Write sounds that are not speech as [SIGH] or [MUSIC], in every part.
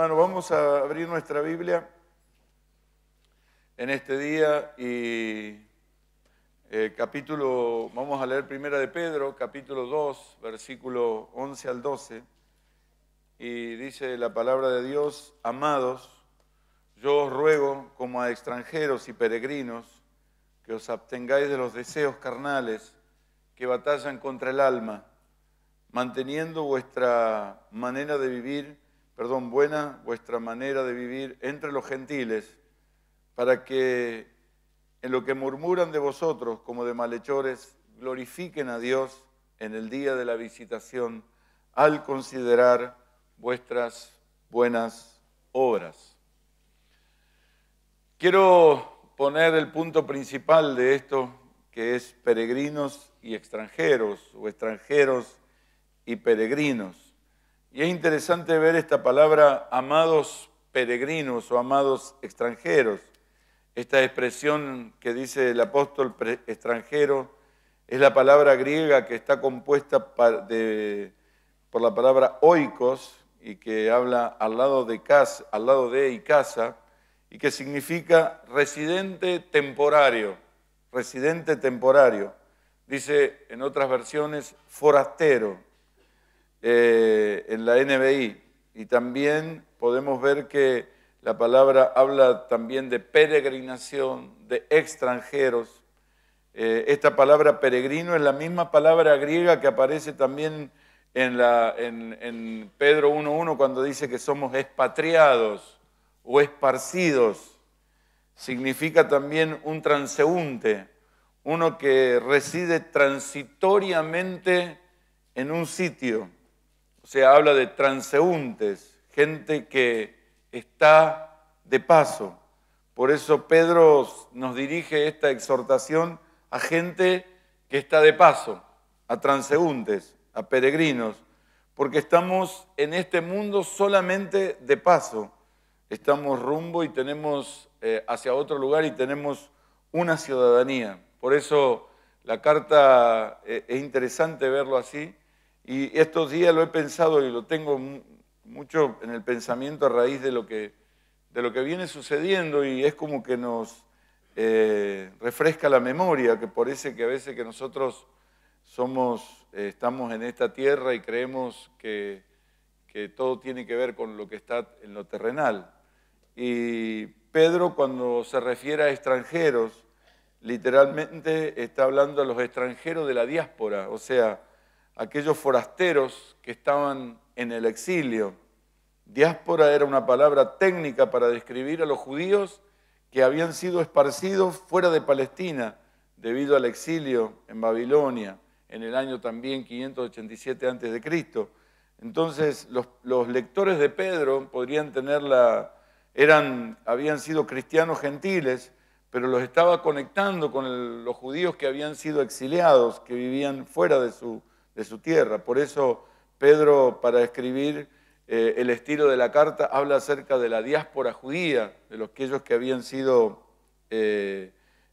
Bueno, vamos a abrir nuestra Biblia en este día y eh, capítulo, vamos a leer primera de Pedro, capítulo 2, versículo 11 al 12, y dice la palabra de Dios, amados, yo os ruego como a extranjeros y peregrinos que os abstengáis de los deseos carnales que batallan contra el alma, manteniendo vuestra manera de vivir perdón, buena vuestra manera de vivir entre los gentiles, para que en lo que murmuran de vosotros como de malhechores, glorifiquen a Dios en el día de la visitación al considerar vuestras buenas obras. Quiero poner el punto principal de esto, que es peregrinos y extranjeros, o extranjeros y peregrinos. Y es interesante ver esta palabra amados peregrinos o amados extranjeros. Esta expresión que dice el apóstol extranjero es la palabra griega que está compuesta por la palabra oikos y que habla al lado de casa, al lado de y casa y que significa residente temporario, residente temporario. Dice en otras versiones forastero, eh, en la NBI. Y también podemos ver que la palabra habla también de peregrinación, de extranjeros. Eh, esta palabra peregrino es la misma palabra griega que aparece también en, la, en Pedro 1.1 cuando dice que somos expatriados o esparcidos. Significa también un transeúnte, uno que reside transitoriamente en un sitio. O sea, habla de transeúntes, gente que está de paso. Por eso Pedro nos dirige esta exhortación a gente que está de paso, a transeúntes, a peregrinos, porque estamos en este mundo solamente de paso. Estamos rumbo y tenemos eh, hacia otro lugar y tenemos una ciudadanía. Por eso la carta eh, es interesante verlo así, y estos días lo he pensado y lo tengo mucho en el pensamiento a raíz de lo que, de lo que viene sucediendo y es como que nos eh, refresca la memoria, que parece que a veces que nosotros somos, eh, estamos en esta tierra y creemos que, que todo tiene que ver con lo que está en lo terrenal. Y Pedro cuando se refiere a extranjeros, literalmente está hablando a los extranjeros de la diáspora, o sea, aquellos forasteros que estaban en el exilio. Diáspora era una palabra técnica para describir a los judíos que habían sido esparcidos fuera de Palestina debido al exilio en Babilonia en el año también 587 a.C. Entonces los, lectores de Pedro podrían tener la, eran, habían sido cristianos gentiles, pero los estaba conectando con los judíos que habían sido exiliados, que vivían fuera de su de su tierra. Por eso Pedro, para escribir eh, el estilo de la carta, habla acerca de la diáspora judía, de los ellos que habían sido eh,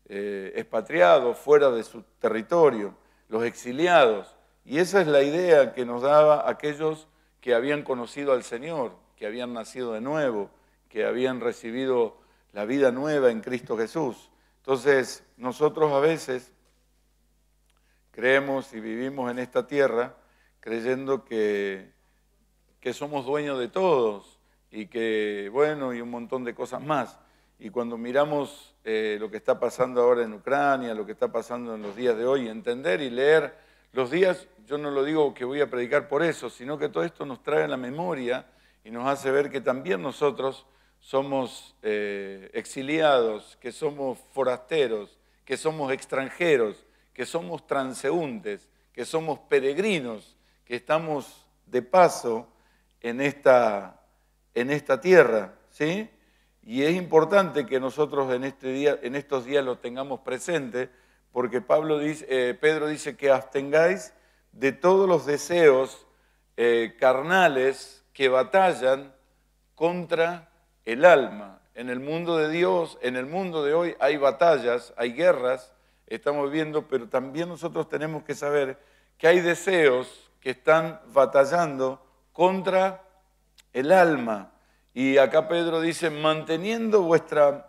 eh, expatriados fuera de su territorio, los exiliados. Y esa es la idea que nos daba aquellos que habían conocido al Señor, que habían nacido de nuevo, que habían recibido la vida nueva en Cristo Jesús. Entonces, nosotros a veces creemos y vivimos en esta tierra creyendo que, que somos dueños de todos y que, bueno, y un montón de cosas más. Y cuando miramos eh, lo que está pasando ahora en Ucrania, lo que está pasando en los días de hoy, entender y leer los días, yo no lo digo que voy a predicar por eso, sino que todo esto nos trae a la memoria y nos hace ver que también nosotros somos eh, exiliados, que somos forasteros, que somos extranjeros, que somos transeúntes, que somos peregrinos, que estamos de paso en esta, en esta tierra, ¿sí? Y es importante que nosotros en, este día, en estos días lo tengamos presente, porque Pablo dice, eh, Pedro dice que abstengáis de todos los deseos eh, carnales que batallan contra el alma. En el mundo de Dios, en el mundo de hoy hay batallas, hay guerras, estamos viendo, pero también nosotros tenemos que saber que hay deseos que están batallando contra el alma. Y acá Pedro dice, manteniendo vuestra,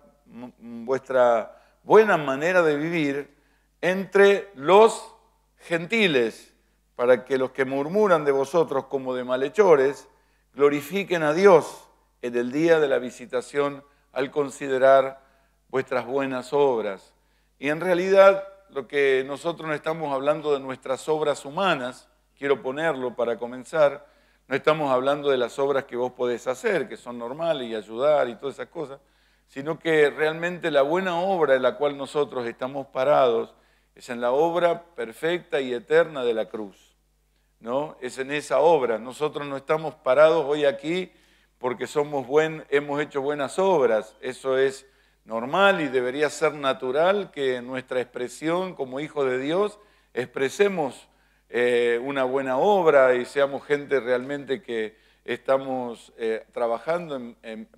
vuestra buena manera de vivir entre los gentiles, para que los que murmuran de vosotros como de malhechores, glorifiquen a Dios en el día de la visitación al considerar vuestras buenas obras. Y en realidad lo que nosotros no estamos hablando de nuestras obras humanas, quiero ponerlo para comenzar, no estamos hablando de las obras que vos podés hacer, que son normales y ayudar y todas esas cosas, sino que realmente la buena obra en la cual nosotros estamos parados es en la obra perfecta y eterna de la cruz. ¿no? Es en esa obra. Nosotros no estamos parados hoy aquí porque somos buen, hemos hecho buenas obras. Eso es normal y debería ser natural que nuestra expresión como hijo de Dios expresemos eh, una buena obra y seamos gente realmente que estamos eh, trabajando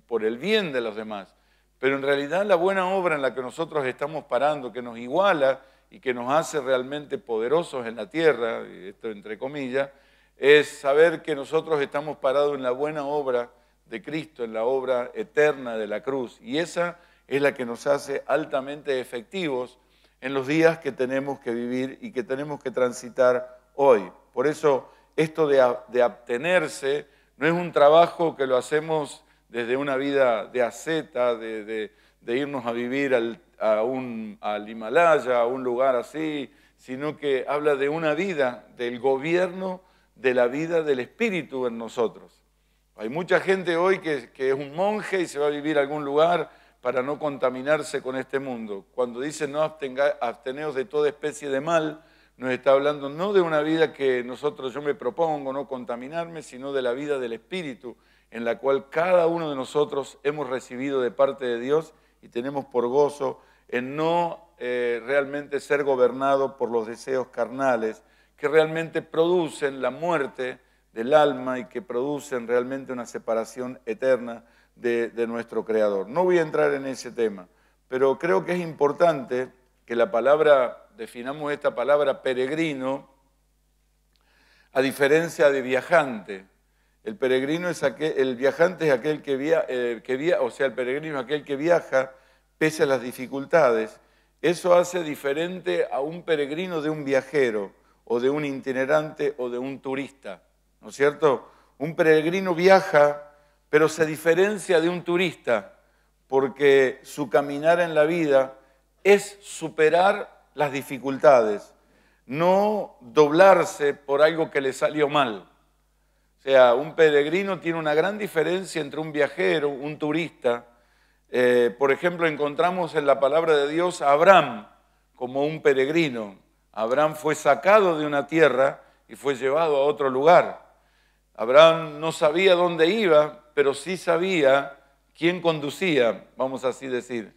por el bien de los demás. Pero en realidad la buena obra en la que nosotros estamos parando, que nos iguala y que nos hace realmente poderosos en la tierra, esto entre comillas, es saber que nosotros estamos parados en la buena obra de Cristo, en la obra eterna de la cruz. Y esa es la que nos hace altamente efectivos en los días que tenemos que vivir y que tenemos que transitar hoy. Por eso esto de, de abstenerse no es un trabajo que lo hacemos desde una vida de aceta, de, irnos a vivir al, Himalaya, a un lugar así, sino que habla de una vida, del gobierno de la vida del espíritu en nosotros. Hay mucha gente hoy que, que es un monje y se va a vivir a algún lugar para no contaminarse con este mundo. Cuando dice no abstenga, absteneos de toda especie de mal, nos está hablando no de una vida que nosotros yo me propongo no contaminarme, sino de la vida del Espíritu, en la cual cada uno de nosotros hemos recibido de parte de Dios y tenemos por gozo en no eh, realmente ser gobernado por los deseos carnales, que realmente producen la muerte del alma y que producen realmente una separación eterna de, nuestro Creador. No voy a entrar en ese tema, pero creo que es importante que la palabra, definamos esta palabra peregrino, a diferencia de viajante. El peregrino es aquel, el viajante es aquel que, viaja, eh, o sea, el peregrino es aquel que viaja pese a las dificultades. Eso hace diferente a un peregrino de un viajero o de un itinerante o de un turista, ¿no es cierto? Un peregrino viaja pero se diferencia de un turista porque su caminar en la vida es superar las dificultades, no doblarse por algo que le salió mal. O sea, un peregrino tiene una gran diferencia entre un viajero, un turista. Eh, por ejemplo, encontramos en la palabra de Dios a Abraham como un peregrino. Abraham fue sacado de una tierra y fue llevado a otro lugar. Abraham no sabía dónde iba, pero sí sabía quién conducía, vamos así decir.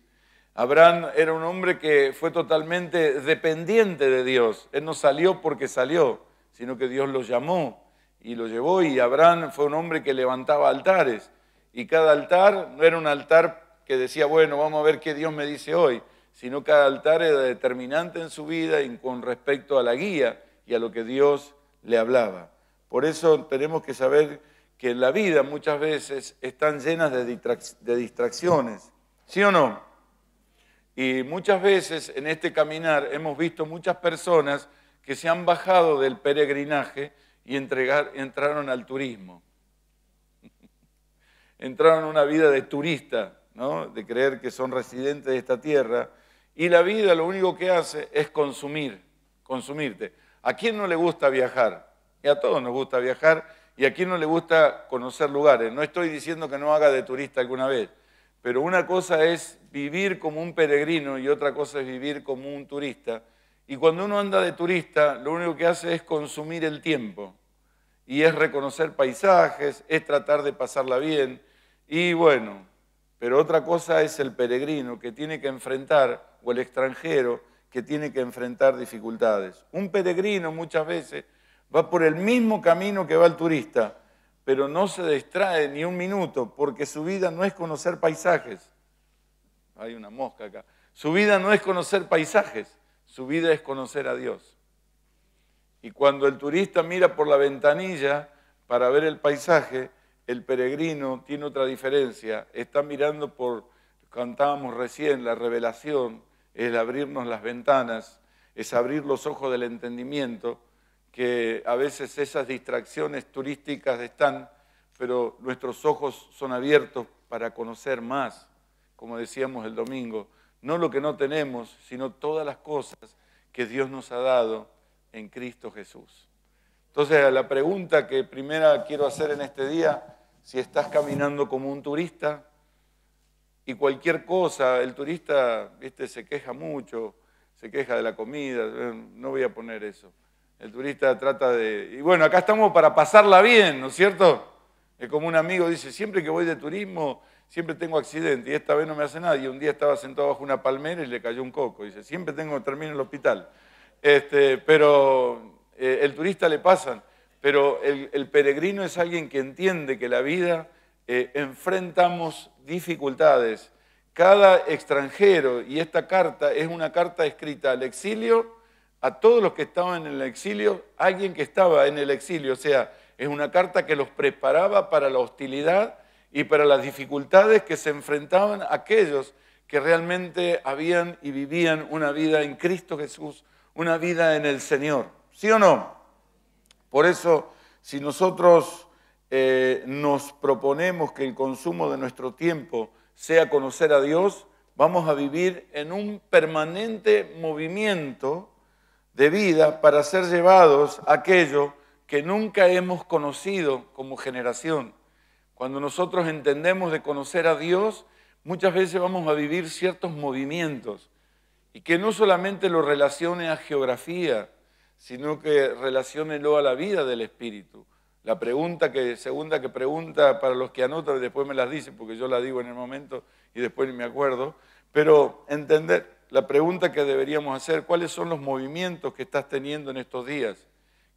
Abraham era un hombre que fue totalmente dependiente de Dios. Él no salió porque salió, sino que Dios lo llamó y lo llevó. Y Abraham fue un hombre que levantaba altares. Y cada altar no era un altar que decía, bueno, vamos a ver qué Dios me dice hoy, sino cada altar era determinante en su vida y con respecto a la guía y a lo que Dios le hablaba. Por eso tenemos que saber que la vida muchas veces están llenas de, distracciones, ¿sí o no? Y muchas veces en este caminar hemos visto muchas personas que se han bajado del peregrinaje y entraron al turismo. [LAUGHS] entraron a una vida de turista, ¿no? de creer que son residentes de esta tierra. Y la vida lo único que hace es consumir, consumirte. ¿A quién no le gusta viajar? Y a todos nos gusta viajar y a quien no le gusta conocer lugares. No estoy diciendo que no haga de turista alguna vez, pero una cosa es vivir como un peregrino y otra cosa es vivir como un turista. Y cuando uno anda de turista, lo único que hace es consumir el tiempo. Y es reconocer paisajes, es tratar de pasarla bien. Y bueno, pero otra cosa es el peregrino que tiene que enfrentar, o el extranjero que tiene que enfrentar dificultades. Un peregrino muchas veces va por el mismo camino que va el turista, pero no se distrae ni un minuto porque su vida no es conocer paisajes. Hay una mosca acá. Su vida no es conocer paisajes, su vida es conocer a Dios. Y cuando el turista mira por la ventanilla para ver el paisaje, el peregrino tiene otra diferencia. Está mirando por, cantábamos recién, la revelación, es abrirnos las ventanas, es abrir los ojos del entendimiento que a veces esas distracciones turísticas están, pero nuestros ojos son abiertos para conocer más, como decíamos el domingo, no lo que no tenemos, sino todas las cosas que Dios nos ha dado en Cristo Jesús. Entonces, la pregunta que primera quiero hacer en este día, si estás caminando como un turista y cualquier cosa, el turista se queja mucho, se queja de la comida, eh, no voy a poner eso el turista trata de... Y bueno, acá estamos para pasarla bien, ¿no es cierto? Es como un amigo dice, siempre que voy de turismo, siempre tengo accidente y esta vez no me hace nada. Y un día estaba sentado bajo una palmera y le cayó un coco. Dice, siempre tengo, termino en el hospital. Este, pero eh, el turista le pasan. Pero el, peregrino es alguien que entiende que la vida eh, enfrentamos dificultades. Cada extranjero, y esta carta es una carta escrita al exilio, a todos los que estaban en el exilio, alguien que estaba en el exilio, o sea, es una carta que los preparaba para la hostilidad y para las dificultades que se enfrentaban aquellos que realmente habían y vivían una vida en Cristo Jesús, una vida en el Señor. ¿Sí o no? Por eso, si nosotros eh, nos proponemos que el consumo de nuestro tiempo sea conocer a Dios, vamos a vivir en un permanente movimiento de vida para ser llevados a aquello que nunca hemos conocido como generación. Cuando nosotros entendemos de conocer a Dios, muchas veces vamos a vivir ciertos movimientos y que no solamente lo relacione a geografía, sino que relacionelo a la vida del Espíritu. La pregunta que, segunda que pregunta para los que anotan, después me las dicen porque yo la digo en el momento y después ni me acuerdo, pero entender, la pregunta que deberíamos hacer, ¿cuáles son los movimientos que estás teniendo en estos días?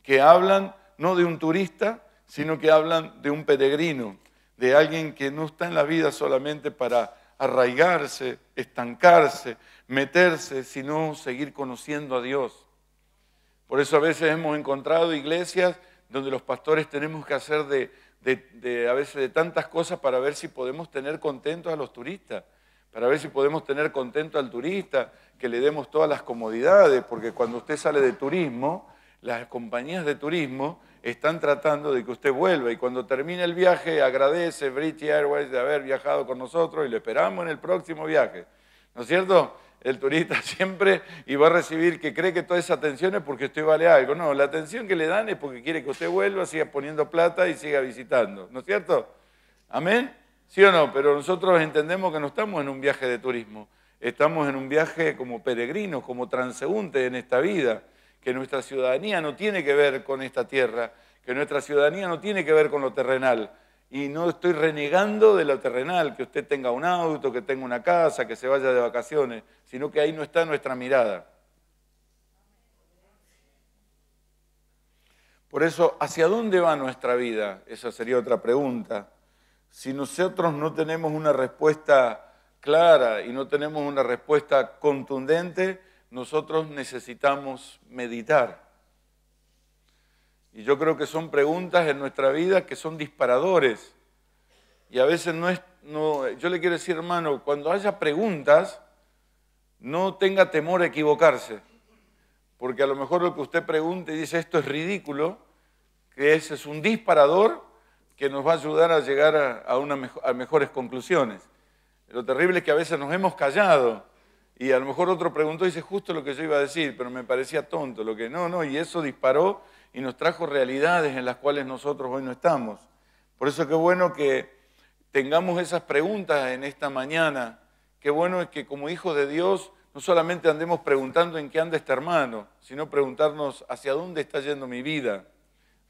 Que hablan no de un turista, sino que hablan de un peregrino, de alguien que no está en la vida solamente para arraigarse, estancarse, meterse, sino seguir conociendo a Dios. Por eso a veces hemos encontrado iglesias donde los pastores tenemos que hacer de, a veces de tantas cosas para ver si podemos tener contentos a los turistas para ver si podemos tener contento al turista, que le demos todas las comodidades, porque cuando usted sale de turismo, las compañías de turismo están tratando de que usted vuelva y cuando termine el viaje agradece British Airways de haber viajado con nosotros y lo esperamos en el próximo viaje. ¿No es cierto? El turista [LAUGHS] siempre y va a recibir que cree que toda esa atención es porque usted vale algo. No, la atención que le dan es porque quiere que usted vuelva, siga poniendo plata y siga visitando. ¿No es cierto? Amén. ¿Sí o no? Pero nosotros entendemos que no estamos en un viaje de turismo, estamos en un viaje como peregrinos, como transeúntes en esta vida, que nuestra ciudadanía no tiene que ver con esta tierra, que nuestra ciudadanía no tiene que ver con lo terrenal. Y no estoy renegando de lo terrenal, que usted tenga un auto, que tenga una casa, que se vaya de vacaciones, sino que ahí no está nuestra mirada. Por eso, ¿hacia dónde va nuestra vida? Esa sería otra pregunta. Si nosotros no tenemos una respuesta clara y no tenemos una respuesta contundente, nosotros necesitamos meditar. Y yo creo que son preguntas en nuestra vida que son disparadores. Y a veces no es, no, yo le quiero decir, hermano, cuando haya preguntas, no tenga temor a equivocarse. Porque a lo mejor lo que usted pregunte y dice, esto es ridículo, que ese es un disparador que nos va a ayudar a llegar a, mejores conclusiones. Lo terrible es que a veces nos hemos callado y a lo mejor otro preguntó y dice justo lo que yo iba a decir, pero me parecía tonto lo que no, no, y eso disparó y nos trajo realidades en las cuales nosotros hoy no estamos. Por eso qué bueno que tengamos esas preguntas en esta mañana. Qué bueno es que como hijos de Dios no solamente andemos preguntando en qué anda este hermano, sino preguntarnos hacia dónde está yendo mi vida.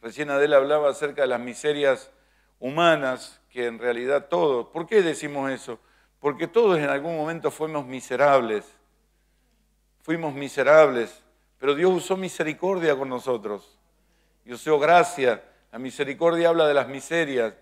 Recién Adela hablaba acerca de las miserias humanas que en realidad todos. ¿Por qué decimos eso? Porque todos en algún momento fuimos miserables. Fuimos miserables, pero Dios usó misericordia con nosotros. Dios usó gracia. La misericordia habla de las miserias,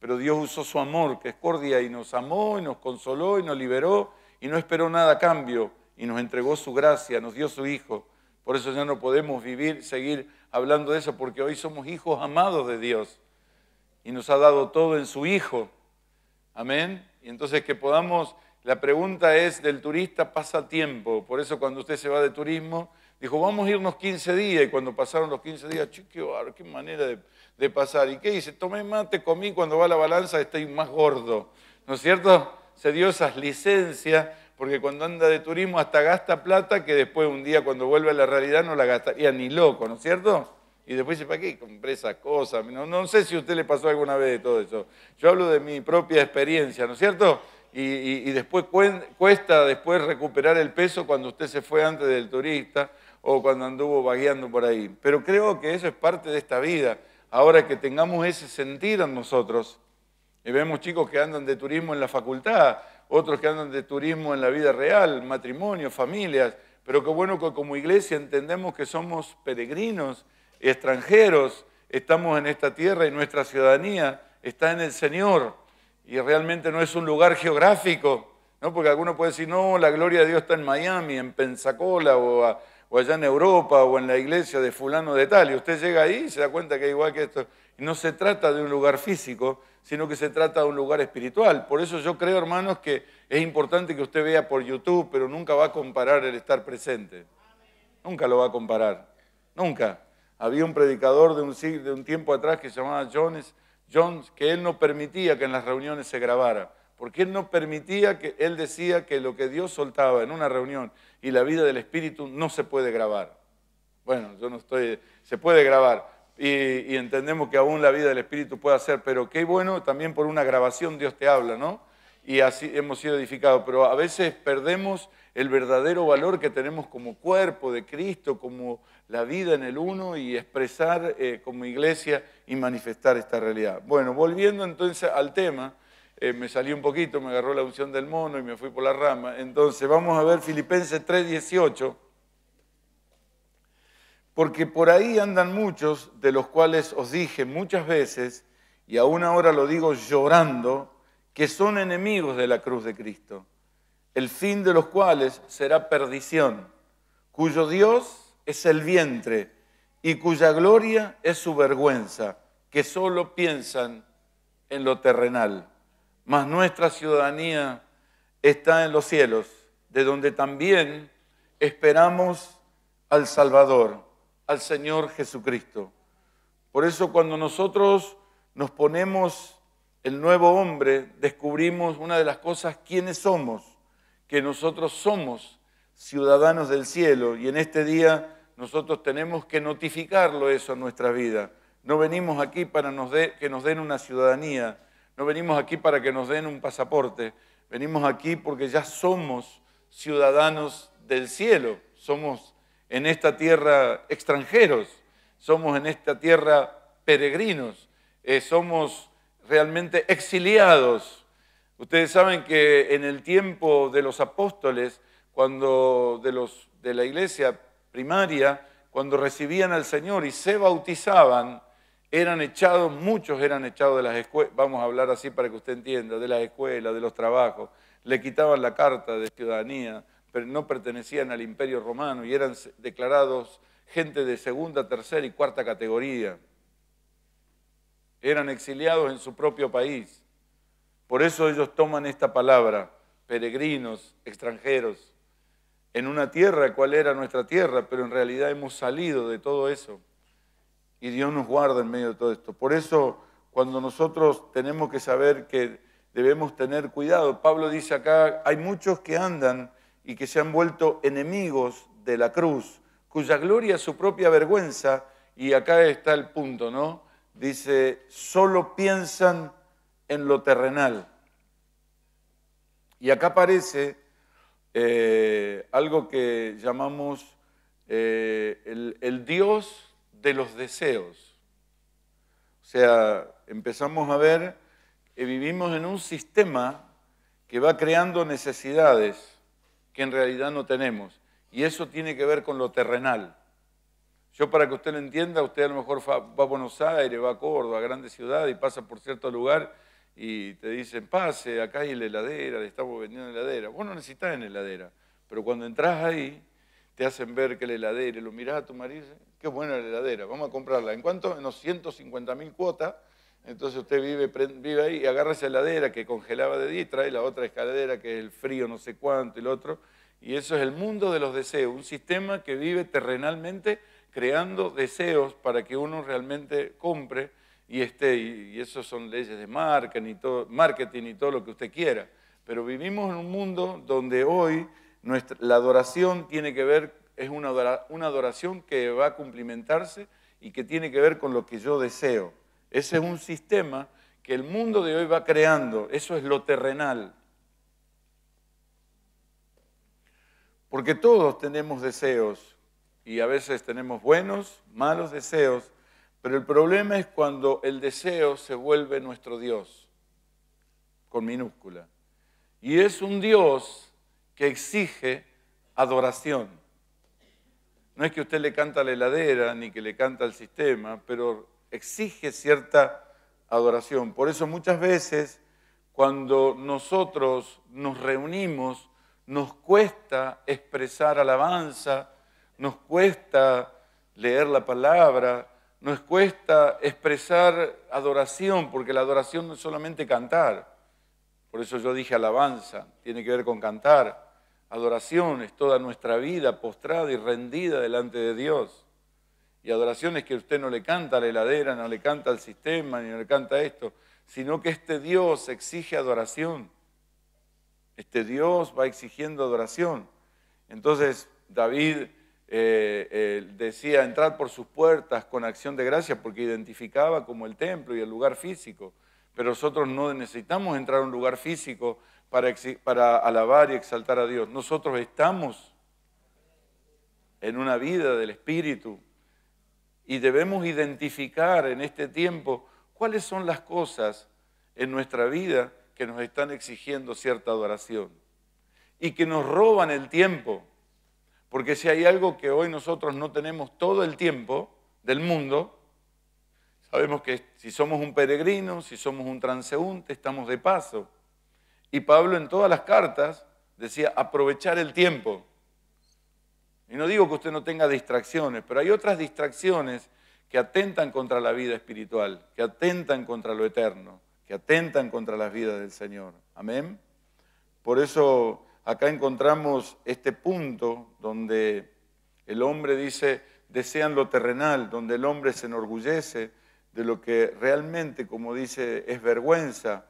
pero Dios usó su amor, que es cordia, y nos amó, y nos consoló, y nos liberó, y no esperó nada a cambio, y nos entregó su gracia, nos dio su Hijo. Por eso ya no podemos vivir, seguir hablando de eso, porque hoy somos hijos amados de Dios y nos ha dado todo en su Hijo. Amén. Y entonces que podamos, la pregunta es del turista pasatiempo. Por eso cuando usted se va de turismo, dijo, vamos a irnos 15 días. Y cuando pasaron los 15 días, qué, manera de, pasar. ¿Y qué dice? Tomé mate, comí, cuando va a la balanza estoy más gordo. ¿No es cierto? Se dio esas licencias, porque cuando anda de turismo hasta gasta plata que después un día cuando vuelve a la realidad no la gastaría ni loco, ¿no es cierto? Y después dice, ¿para qué compré esas cosas? No, sé si a usted le pasó alguna vez de todo eso. Yo hablo de mi propia experiencia, ¿no es cierto? Y, y, después cuesta después recuperar el peso cuando usted se fue antes del turista o cuando anduvo vagueando por ahí. Pero creo que eso es parte de esta vida. Ahora que tengamos ese sentido en nosotros, y vemos chicos que andan de turismo en la facultad, otros que andan de turismo en la vida real, matrimonio, familias, pero qué bueno que como iglesia entendemos que somos peregrinos extranjeros, estamos en esta tierra y nuestra ciudadanía está en el Señor y realmente no es un lugar geográfico, ¿no? porque alguno puede decir, no, la gloria de Dios está en Miami, en Pensacola o, allá en Europa o en la iglesia de fulano de tal, y usted llega ahí y se da cuenta que igual que esto, no se trata de un lugar físico, sino que se trata de un lugar espiritual. Por eso yo creo, hermanos, que es importante que usted vea por YouTube, pero nunca va a comparar el estar presente. Nunca lo va a comparar. Nunca. Había un predicador de un, de un tiempo atrás que se llamaba Jones, Jones, que él no permitía que en las reuniones se grabara, porque él no permitía que, él decía que lo que Dios soltaba en una reunión y la vida del Espíritu no se puede grabar. Bueno, yo no estoy, se puede grabar, y, y, entendemos que aún la vida del Espíritu puede hacer, pero qué bueno también por una grabación Dios te habla, ¿no? y así hemos sido edificados, pero a veces perdemos el verdadero valor que tenemos como cuerpo de Cristo, como la vida en el uno y expresar eh, como iglesia y manifestar esta realidad. Bueno, volviendo entonces al tema, eh, me salí un poquito, me agarró la unción del mono y me fui por la rama. Entonces vamos a ver Filipenses 3:18, porque por ahí andan muchos de los cuales os dije muchas veces, y aún ahora lo digo llorando, que son enemigos de la cruz de Cristo, el fin de los cuales será perdición, cuyo Dios es el vientre y cuya gloria es su vergüenza, que solo piensan en lo terrenal. Mas nuestra ciudadanía está en los cielos, de donde también esperamos al Salvador, al Señor Jesucristo. Por eso cuando nosotros nos ponemos el nuevo hombre, descubrimos una de las cosas, quiénes somos, que nosotros somos ciudadanos del cielo y en este día nosotros tenemos que notificarlo eso en nuestra vida. No venimos aquí para nos que nos den una ciudadanía, no venimos aquí para que nos den un pasaporte, venimos aquí porque ya somos ciudadanos del cielo, somos en esta tierra extranjeros, somos en esta tierra peregrinos, eh, somos realmente exiliados. Ustedes saben que en el tiempo de los apóstoles, cuando de, de la iglesia primaria, cuando recibían al Señor y se bautizaban, eran echados, muchos eran echados de las escuelas, vamos a hablar así para que usted entienda, de las escuelas, de los trabajos, le quitaban la carta de ciudadanía, pero no pertenecían al imperio romano y eran declarados gente de segunda, tercera y cuarta categoría eran exiliados en su propio país. Por eso ellos toman esta palabra, peregrinos, extranjeros, en una tierra, cual era nuestra tierra, pero en realidad hemos salido de todo eso. Y Dios nos guarda en medio de todo esto. Por eso, cuando nosotros tenemos que saber que debemos tener cuidado, Pablo dice acá, hay muchos que andan y que se han vuelto enemigos de la cruz, cuya gloria es su propia vergüenza, y acá está el punto, ¿no? dice, solo piensan en lo terrenal. Y acá aparece eh, algo que llamamos eh, el Dios de los deseos. O sea, empezamos a ver que vivimos en un sistema que va creando necesidades que en realidad no tenemos. Y eso tiene que ver con lo terrenal. Yo para que usted lo entienda, usted a lo mejor va a Buenos Aires, va a Córdoba, a grandes ciudades y pasa por cierto lugar y te dicen, pase, acá hay la heladera, le estamos vendiendo heladera. Vos no necesitas en heladera, pero cuando entras ahí te hacen ver que la heladera, lo mirás a tu marido qué buena la heladera, vamos a comprarla. ¿En cuánto? En 150 mil cuotas. Entonces usted vive, vive ahí y agarra esa heladera que congelaba de día y trae la otra escaladera que es el frío no sé cuánto y el otro. Y eso es el mundo de los deseos, un sistema que vive terrenalmente creando deseos para que uno realmente compre y esté, y eso son leyes de marketing y, todo, marketing todo lo que usted quiera. Pero vivimos en un mundo donde hoy nuestra, la adoración tiene que ver, es una, una adoración que va a cumplimentarse y que tiene que ver con lo que yo deseo. Ese es un sistema que el mundo de hoy va creando, eso es lo terrenal. Porque todos tenemos deseos, y a veces tenemos buenos, malos deseos, pero el problema es cuando el deseo se vuelve nuestro Dios, con minúscula. Y es un Dios que exige adoración. No es que usted le canta a la heladera ni que le canta al sistema, pero exige cierta adoración. Por eso muchas veces cuando nosotros nos reunimos, nos cuesta expresar alabanza, nos cuesta leer la palabra, nos cuesta expresar adoración, porque la adoración no es solamente cantar. Por eso yo dije alabanza, tiene que ver con cantar. Adoración es toda nuestra vida postrada y rendida delante de Dios. Y adoración es que usted no le canta a la heladera, no le canta al sistema, ni le canta esto, sino que este Dios exige adoración. Este Dios va exigiendo adoración. Entonces, David eh, eh, decía entrar por sus puertas con acción de gracia porque identificaba como el templo y el lugar físico. Pero nosotros no necesitamos entrar a un lugar físico para alabar y exaltar a Dios. Nosotros estamos en una vida del Espíritu y debemos identificar en este tiempo cuáles son las cosas en nuestra vida que nos están exigiendo cierta adoración y que nos roban el tiempo porque si hay algo que hoy nosotros no tenemos todo el tiempo del mundo, sabemos que si somos un peregrino, si somos un transeúnte, estamos de paso. Y Pablo en todas las cartas decía aprovechar el tiempo. Y no digo que usted no tenga distracciones, pero hay otras distracciones que atentan contra la vida espiritual, que atentan contra lo eterno, que atentan contra las vidas del Señor. Amén. Por eso acá encontramos este punto donde el hombre dice, desean lo terrenal, donde el hombre se enorgullece de lo que realmente, como dice, es vergüenza.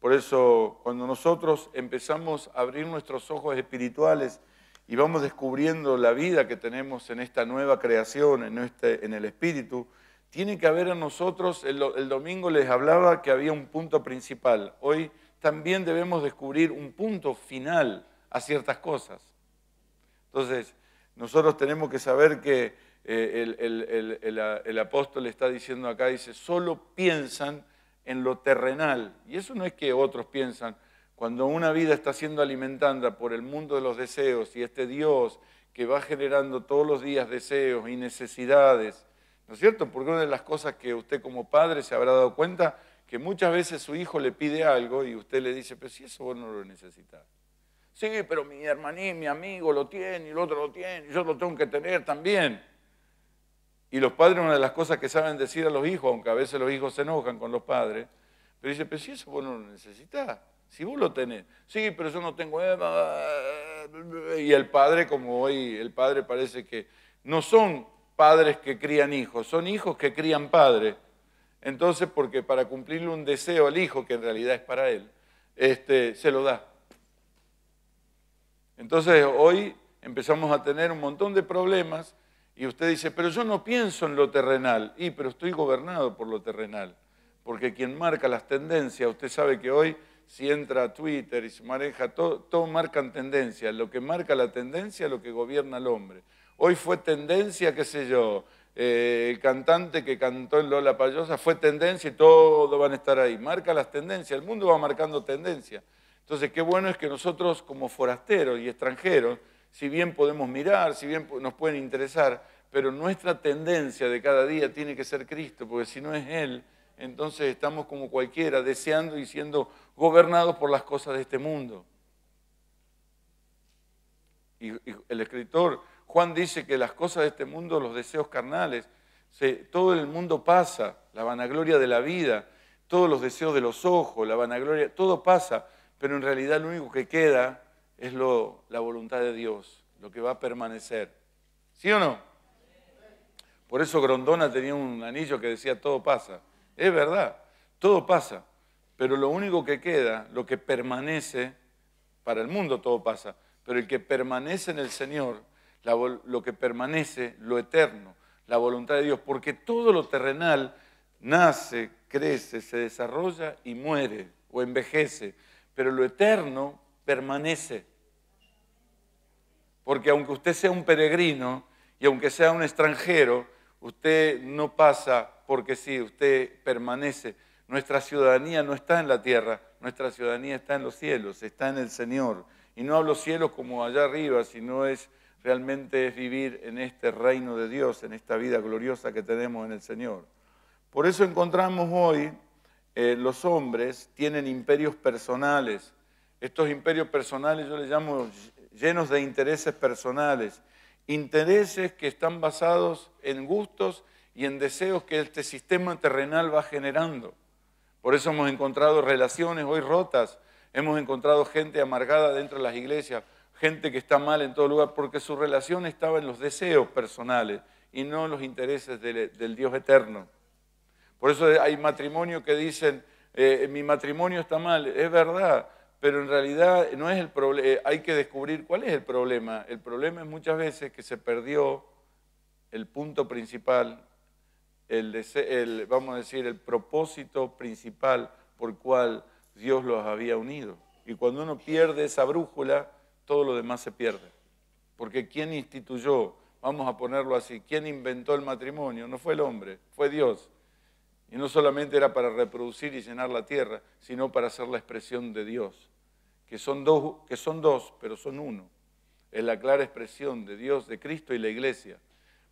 Por eso cuando nosotros empezamos a abrir nuestros ojos espirituales y vamos descubriendo la vida que tenemos en esta nueva creación, en, este, el espíritu, tiene que haber en nosotros, el domingo les hablaba que había un punto principal, hoy también debemos descubrir un punto final, a ciertas cosas. Entonces, nosotros tenemos que saber que eh, el, el, el, el, apóstol está diciendo acá, dice, solo piensan en lo terrenal. Y eso no es que otros piensan. Cuando una vida está siendo alimentada por el mundo de los deseos y este Dios que va generando todos los días deseos y necesidades, ¿no es cierto? Porque una de las cosas que usted como padre se habrá dado cuenta, que muchas veces su hijo le pide algo y usted le dice, pero si eso vos no lo necesitas. Sí, pero mi hermanín, mi amigo lo tiene y el otro lo tiene y yo lo tengo que tener también. Y los padres, una de las cosas que saben decir a los hijos, aunque a veces los hijos se enojan con los padres, pero dice, pero si eso vos no lo necesitas, si vos lo tenés. Sí, pero yo no tengo... Y el padre, como hoy, el padre parece que no son padres que crían hijos, son hijos que crían padres. Entonces, porque para cumplirle un deseo al hijo, que en realidad es para él, este, se lo da. Entonces hoy empezamos a tener un montón de problemas y usted dice, pero yo no pienso en lo terrenal. Y, pero estoy gobernado por lo terrenal. Porque quien marca las tendencias, usted sabe que hoy si entra a Twitter y se maneja, todo, todo marcan tendencias. Lo que marca la tendencia es lo que gobierna al hombre. Hoy fue tendencia, qué sé yo, eh, el cantante que cantó en Lola Payosa fue tendencia y todo van a estar ahí. Marca las tendencias, el mundo va marcando tendencias. Entonces, qué bueno es que nosotros como forasteros y extranjeros, si bien podemos mirar, si bien nos pueden interesar, pero nuestra tendencia de cada día tiene que ser Cristo, porque si no es Él, entonces estamos como cualquiera, deseando y siendo gobernados por las cosas de este mundo. Y, el escritor Juan dice que las cosas de este mundo, los deseos carnales, todo el mundo pasa, la vanagloria de la vida, todos los deseos de los ojos, la vanagloria, todo pasa, pero en realidad lo único que queda es lo, la voluntad de Dios, lo que va a permanecer. ¿Sí o no? Por eso Grondona tenía un anillo que decía todo pasa. Es verdad, todo pasa, pero lo único que queda, lo que permanece, para el mundo todo pasa, pero el que permanece en el Señor, lo que permanece, lo eterno, la voluntad de Dios, porque todo lo terrenal nace, crece, se desarrolla y muere o envejece pero lo eterno permanece. Porque aunque usted sea un peregrino y aunque sea un extranjero, usted no pasa porque sí, usted permanece. Nuestra ciudadanía no está en la tierra, nuestra ciudadanía está en los cielos, está en el Señor. Y no hablo cielos como allá arriba, sino es realmente es vivir en este reino de Dios, en esta vida gloriosa que tenemos en el Señor. Por eso encontramos hoy eh, los hombres tienen imperios personales. Estos imperios personales yo les llamo llenos de intereses personales, intereses que están basados en gustos y en deseos que este sistema terrenal va generando. Por eso hemos encontrado relaciones hoy rotas, hemos encontrado gente amargada dentro de las iglesias, gente que está mal en todo lugar, porque su relación estaba en los deseos personales y no en los intereses del Dios eterno. Por eso hay matrimonio que dicen, eh, mi matrimonio está mal, es verdad, pero en realidad no es el problema, eh, hay que descubrir cuál es el problema. El problema es muchas veces que se perdió el punto principal, el, vamos a decir, el propósito principal por cual Dios los había unido. Y cuando uno pierde esa brújula, todo lo demás se pierde. Porque ¿quién instituyó? Vamos a ponerlo así, ¿quién inventó el matrimonio? No fue el hombre, fue Dios. Y no solamente era para reproducir y llenar la tierra, sino para hacer la expresión de Dios, que son dos, que son dos pero son uno. Es la clara expresión de Dios, de Cristo y la iglesia,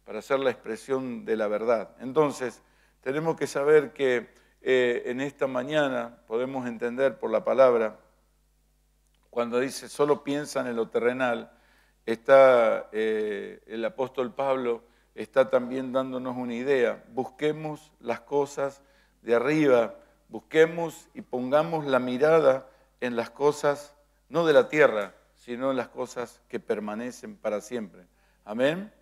para hacer la expresión de la verdad. Entonces, tenemos que saber que eh, en esta mañana podemos entender por la palabra, cuando dice solo piensan en lo terrenal, está eh, el apóstol Pablo está también dándonos una idea. Busquemos las cosas de arriba, busquemos y pongamos la mirada en las cosas, no de la tierra, sino en las cosas que permanecen para siempre. Amén.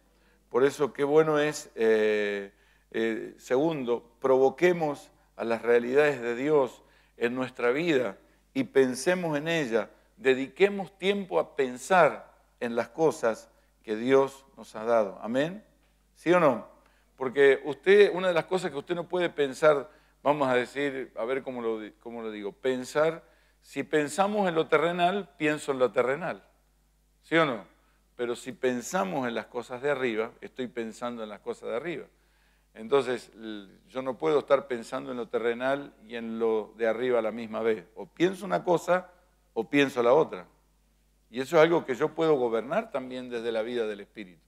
Por eso qué bueno es, eh, eh, segundo, provoquemos a las realidades de Dios en nuestra vida y pensemos en ella, dediquemos tiempo a pensar en las cosas que Dios nos ha dado. Amén. ¿Sí o no? Porque usted, una de las cosas que usted no puede pensar, vamos a decir, a ver cómo lo, cómo lo digo, pensar, si pensamos en lo terrenal, pienso en lo terrenal. ¿Sí o no? Pero si pensamos en las cosas de arriba, estoy pensando en las cosas de arriba. Entonces, yo no puedo estar pensando en lo terrenal y en lo de arriba a la misma vez. O pienso una cosa o pienso la otra. Y eso es algo que yo puedo gobernar también desde la vida del Espíritu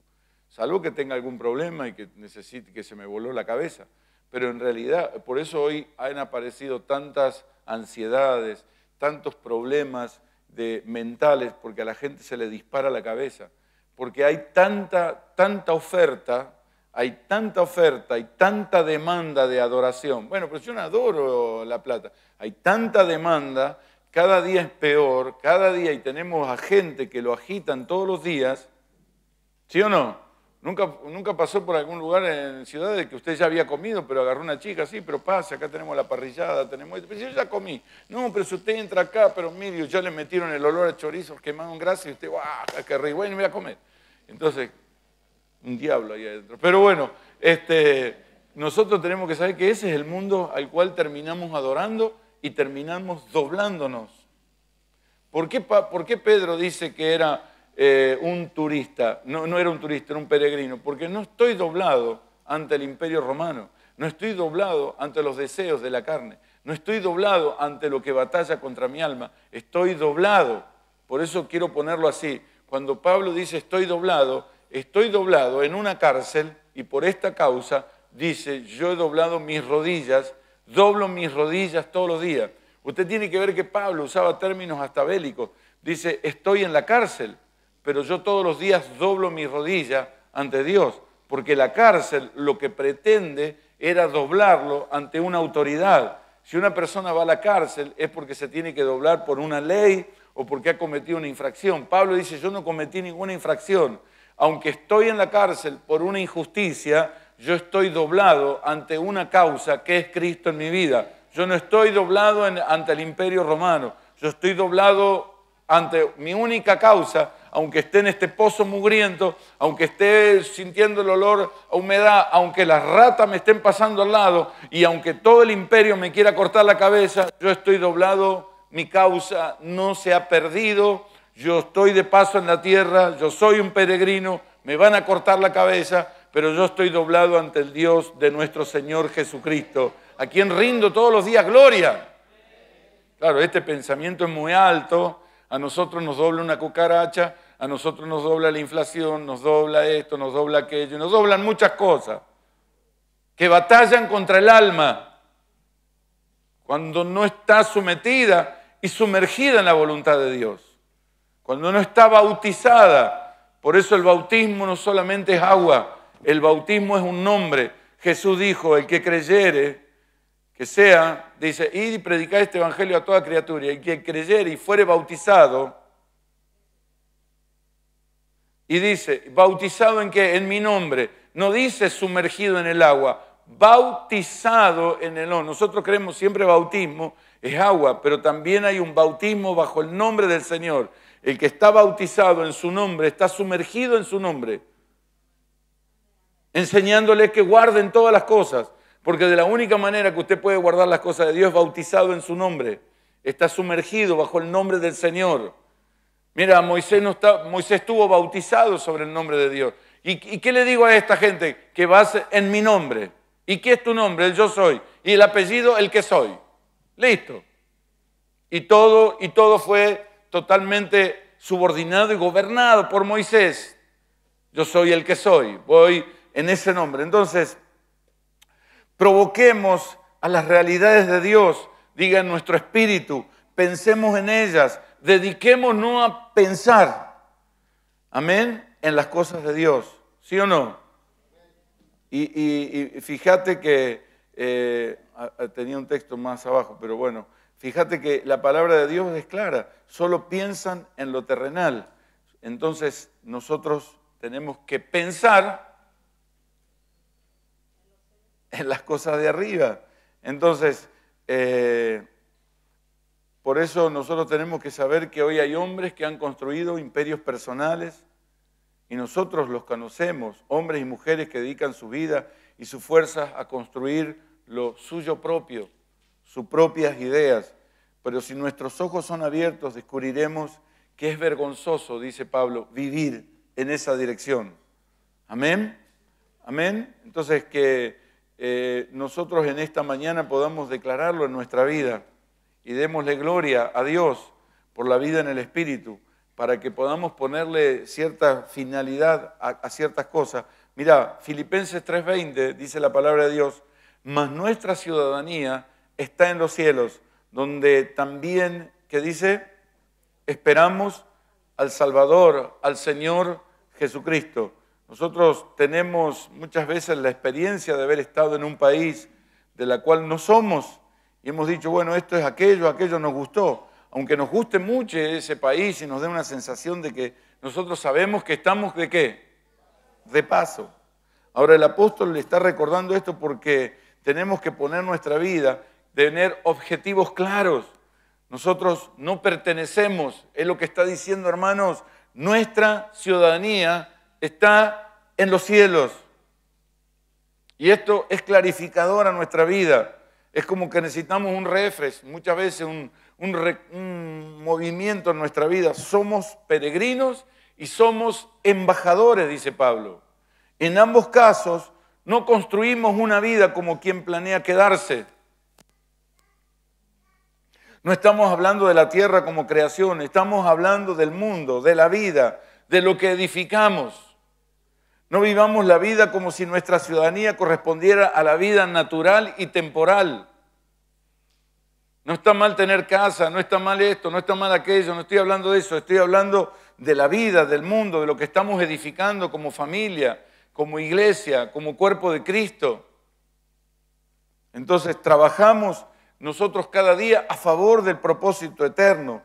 salvo que tenga algún problema y que necesite que se me voló la cabeza. Pero en realidad, por eso hoy han aparecido tantas ansiedades, tantos problemas de, mentales, porque a la gente se le dispara la cabeza, porque hay tanta, tanta oferta, hay tanta oferta, hay tanta demanda de adoración. Bueno, pues yo no adoro la plata, hay tanta demanda, cada día es peor, cada día, y tenemos a gente que lo agitan todos los días, ¿sí o no? Nunca, pasó por algún lugar en ciudad de que usted ya había comido, pero agarró una chica, sí, pero pasa, acá tenemos la parrillada, tenemos esto. Pero yo ya comí. No, pero si usted entra acá, pero mire, ya le metieron el olor a chorizo, quemaron grasa y usted, ¡guau! ¡Qué rico! Bueno, voy a comer. Entonces, un diablo ahí adentro. Pero bueno, este, nosotros tenemos que saber que ese es el mundo al cual terminamos adorando y terminamos doblándonos. ¿Por qué Pedro dice que era eh, un turista, no, no era un turista, era un peregrino, porque no estoy doblado ante el imperio romano, no estoy doblado ante los deseos de la carne, no estoy doblado ante lo que batalla contra mi alma, estoy doblado. Por eso quiero ponerlo así. Cuando Pablo dice estoy doblado, estoy doblado en una cárcel y por esta causa dice yo he doblado mis rodillas, doblo mis rodillas todos los días. Usted tiene que ver que Pablo usaba términos hasta bélicos. Dice estoy en la cárcel pero yo todos los días doblo mi rodilla ante Dios, porque la cárcel lo que pretende era doblarlo ante una autoridad. Si una persona va a la cárcel es porque se tiene que doblar por una ley o porque ha cometido una infracción. Pablo dice, yo no cometí ninguna infracción. Aunque estoy en la cárcel por una injusticia, yo estoy doblado ante una causa que es Cristo en mi vida. Yo no estoy doblado ante el imperio romano. Yo estoy doblado ante mi única causa, aunque esté en este pozo mugriento, aunque esté sintiendo el olor a humedad, aunque las ratas me estén pasando al lado y aunque todo el imperio me quiera cortar la cabeza, yo estoy doblado, mi causa no se ha perdido, yo estoy de paso en la tierra, yo soy un peregrino, me van a cortar la cabeza, pero yo estoy doblado ante el Dios de nuestro Señor Jesucristo, a quien rindo todos los días gloria. Claro, este pensamiento es muy alto, a nosotros nos doble una cucaracha, a nosotros nos dobla la inflación, nos dobla esto, nos dobla aquello, nos doblan muchas cosas que batallan contra el alma cuando no está sometida y sumergida en la voluntad de Dios, cuando no está bautizada. Por eso el bautismo no solamente es agua, el bautismo es un nombre. Jesús dijo, el que creyere, que sea, dice, y predicar este evangelio a toda criatura, el que creyere y fuere bautizado, y dice, bautizado en qué? En mi nombre. No dice sumergido en el agua, bautizado en el honor. Nosotros creemos siempre bautismo es agua, pero también hay un bautismo bajo el nombre del Señor. El que está bautizado en su nombre, está sumergido en su nombre, enseñándole que guarden todas las cosas, porque de la única manera que usted puede guardar las cosas de Dios es bautizado en su nombre, está sumergido bajo el nombre del Señor. Mira, Moisés, estuvo bautizado sobre el nombre de Dios. ¿Y, qué le digo a esta gente? Que vas en mi nombre. ¿Y qué es tu nombre? El yo soy. Y el apellido, el que soy. Listo. Y todo, y todo fue totalmente subordinado y gobernado por Moisés. Yo soy el que soy. Voy en ese nombre. Entonces, provoquemos a las realidades de Dios, diga nuestro espíritu, pensemos en ellas, dediquémonos a pensar, amén, en las cosas de Dios, ¿sí o no? Y, fíjate que, eh, tenía un texto más abajo, pero bueno, fíjate que la palabra de Dios es clara, solo piensan en lo terrenal, entonces nosotros tenemos que pensar en las cosas de arriba, entonces... Eh, por eso nosotros tenemos que saber que hoy hay hombres que han construido imperios personales y nosotros los conocemos, hombres y mujeres que dedican su vida y sus fuerzas a construir lo suyo propio, sus propias ideas. Pero si nuestros ojos son abiertos, descubriremos que es vergonzoso, dice Pablo, vivir en esa dirección. Amén. Amén. Entonces que eh, nosotros en esta mañana podamos declararlo en nuestra vida y démosle gloria a Dios por la vida en el Espíritu, para que podamos ponerle cierta finalidad a, ciertas cosas. Mira, Filipenses 3:20 dice la palabra de Dios, mas nuestra ciudadanía está en los cielos, donde también, ¿qué dice, esperamos al Salvador, al Señor Jesucristo. Nosotros tenemos muchas veces la experiencia de haber estado en un país de la cual no somos y hemos dicho, bueno, esto es aquello, aquello nos gustó. Aunque nos guste mucho ese país y nos dé una sensación de que nosotros sabemos que estamos de qué? De paso. Ahora el apóstol le está recordando esto porque tenemos que poner nuestra vida, tener objetivos claros. Nosotros no pertenecemos, es lo que está diciendo hermanos, nuestra ciudadanía está en los cielos. Y esto es clarificador a nuestra vida. Es como que necesitamos un refres, muchas veces un movimiento en nuestra vida. Somos peregrinos y somos embajadores, dice Pablo. En ambos casos no construimos una vida como quien planea quedarse. No estamos hablando de la tierra como creación, estamos hablando del mundo, de la vida, de lo que edificamos. No vivamos la vida como si nuestra ciudadanía correspondiera a la vida natural y temporal. No está mal tener casa, no está mal esto, no está mal aquello, no estoy hablando de eso, estoy hablando de la vida, del mundo, de lo que estamos edificando como familia, como iglesia, como cuerpo de Cristo. Entonces trabajamos nosotros cada día a favor del propósito eterno.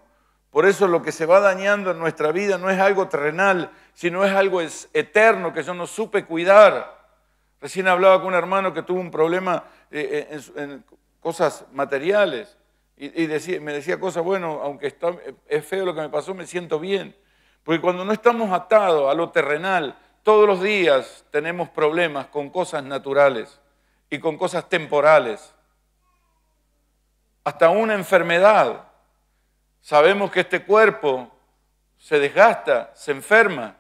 Por eso lo que se va dañando en nuestra vida no es algo terrenal, si no es algo eterno que yo no supe cuidar. Recién hablaba con un hermano que tuvo un problema eh, eh, en, cosas materiales y, me decía cosas, bueno, aunque es feo lo que me pasó, me siento bien. Porque cuando no estamos atados a lo terrenal, todos los días tenemos problemas con cosas naturales y con cosas temporales. Hasta una enfermedad. Sabemos que este cuerpo se desgasta, se enferma,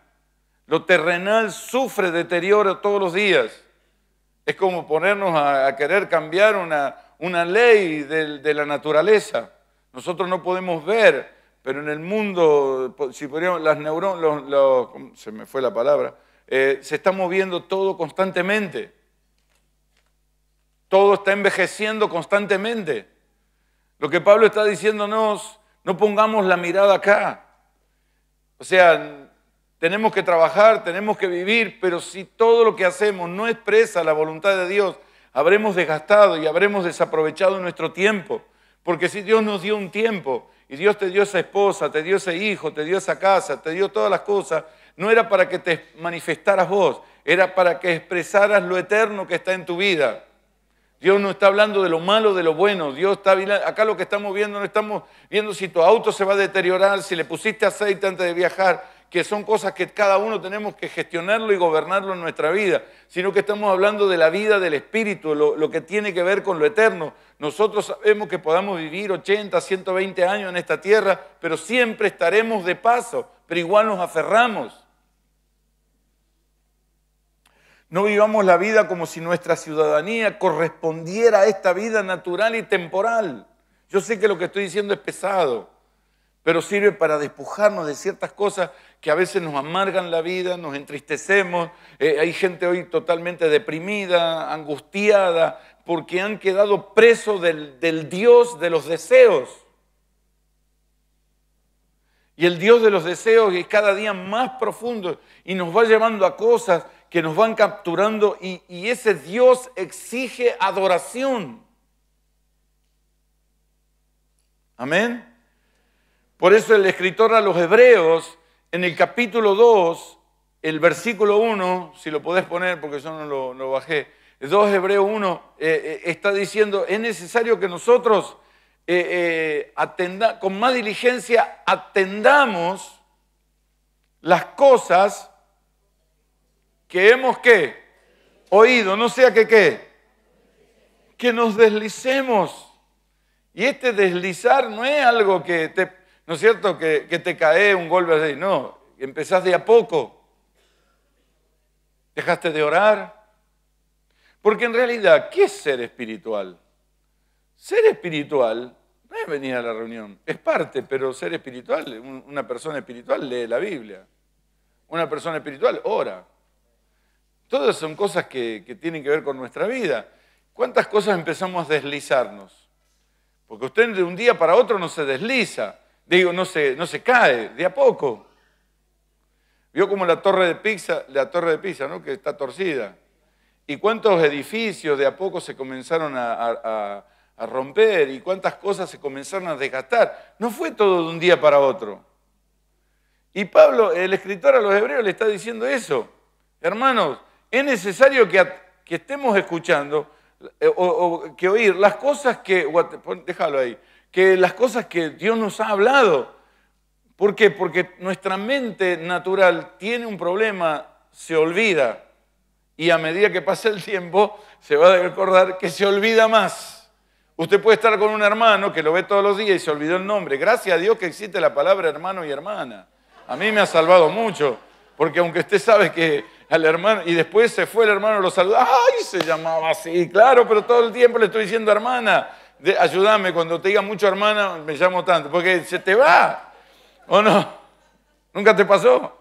lo terrenal sufre deterioro todos los días. Es como ponernos a, querer cambiar una, una ley de, la naturaleza. Nosotros no podemos ver, pero en el mundo, si ponemos las neuronas, se me fue la palabra, eh, se está moviendo todo constantemente. Todo está envejeciendo constantemente. Lo que Pablo está diciéndonos, no pongamos la mirada acá. O sea, tenemos que trabajar, tenemos que vivir, pero si todo lo que hacemos no expresa la voluntad de Dios, habremos desgastado y habremos desaprovechado nuestro tiempo. Porque si Dios nos dio un tiempo y Dios te dio esa esposa, te dio ese hijo, te dio esa casa, te dio todas las cosas, no era para que te manifestaras vos, era para que expresaras lo eterno que está en tu vida. Dios no está hablando de lo malo, de lo bueno. Dios está acá lo que estamos viendo, no estamos viendo si tu auto se va a deteriorar, si le pusiste aceite antes de viajar, que son cosas que cada uno tenemos que gestionarlo y gobernarlo en nuestra vida, sino que estamos hablando de la vida del Espíritu, lo, que tiene que ver con lo eterno. Nosotros sabemos que podamos vivir 80, 120 años en esta tierra, pero siempre estaremos de paso, pero igual nos aferramos. No vivamos la vida como si nuestra ciudadanía correspondiera a esta vida natural y temporal. Yo sé que lo que estoy diciendo es pesado, pero sirve para despojarnos de ciertas cosas que a veces nos amargan la vida, nos entristecemos. Eh, hay gente hoy totalmente deprimida, angustiada, porque han quedado presos del, Dios de los deseos. Y el Dios de los deseos es cada día más profundo y nos va llevando a cosas que nos van capturando y ese Dios exige adoración. Amén. Por eso el escritor a los hebreos en el capítulo 2, el versículo 1, si lo podés poner porque yo no lo, bajé, 2 Hebreo 1 eh, eh, está diciendo, es necesario que nosotros eh, con más diligencia atendamos las cosas que hemos ¿qué? oído, no sea que qué, que nos deslicemos. Y este deslizar no es algo que te no es cierto que, te cae un golpe así, no, empezás de a poco. Dejaste de orar. Porque en realidad, ¿qué es ser espiritual? Ser espiritual no es venir a la reunión, es parte, pero ser espiritual, una persona espiritual lee la Biblia, una persona espiritual ora. Todas son cosas que, que tienen que ver con nuestra vida. ¿Cuántas cosas empezamos a deslizarnos? Porque usted de un día para otro no se desliza. Digo, no se, no se cae, de a poco. Vio como la torre de pizza, la torre de pizza, ¿no? Que está torcida. Y cuántos edificios de a poco se comenzaron a, romper y cuántas cosas se comenzaron a desgastar. No fue todo de un día para otro. Y Pablo, el escritor a los hebreos, le está diciendo eso. Hermanos, es necesario que, estemos escuchando eh, o, o, que oír las cosas que, déjalo ahí, que las cosas que Dios nos ha hablado. ¿Por qué? Porque nuestra mente natural tiene un problema, se olvida. Y a medida que pasa el tiempo, se va a recordar que se olvida más. Usted puede estar con un hermano que lo ve todos los días y se olvidó el nombre. Gracias a Dios que existe la palabra hermano y hermana. A mí me ha salvado mucho, porque aunque usted sabe que al hermano, y después se fue el hermano, lo saludó, ¡ay! Se llamaba así, claro, pero todo el tiempo le estoy diciendo hermana ayúdame cuando te diga mucho hermana, me llamo tanto, porque se te va, ¿o no? Nunca te pasó.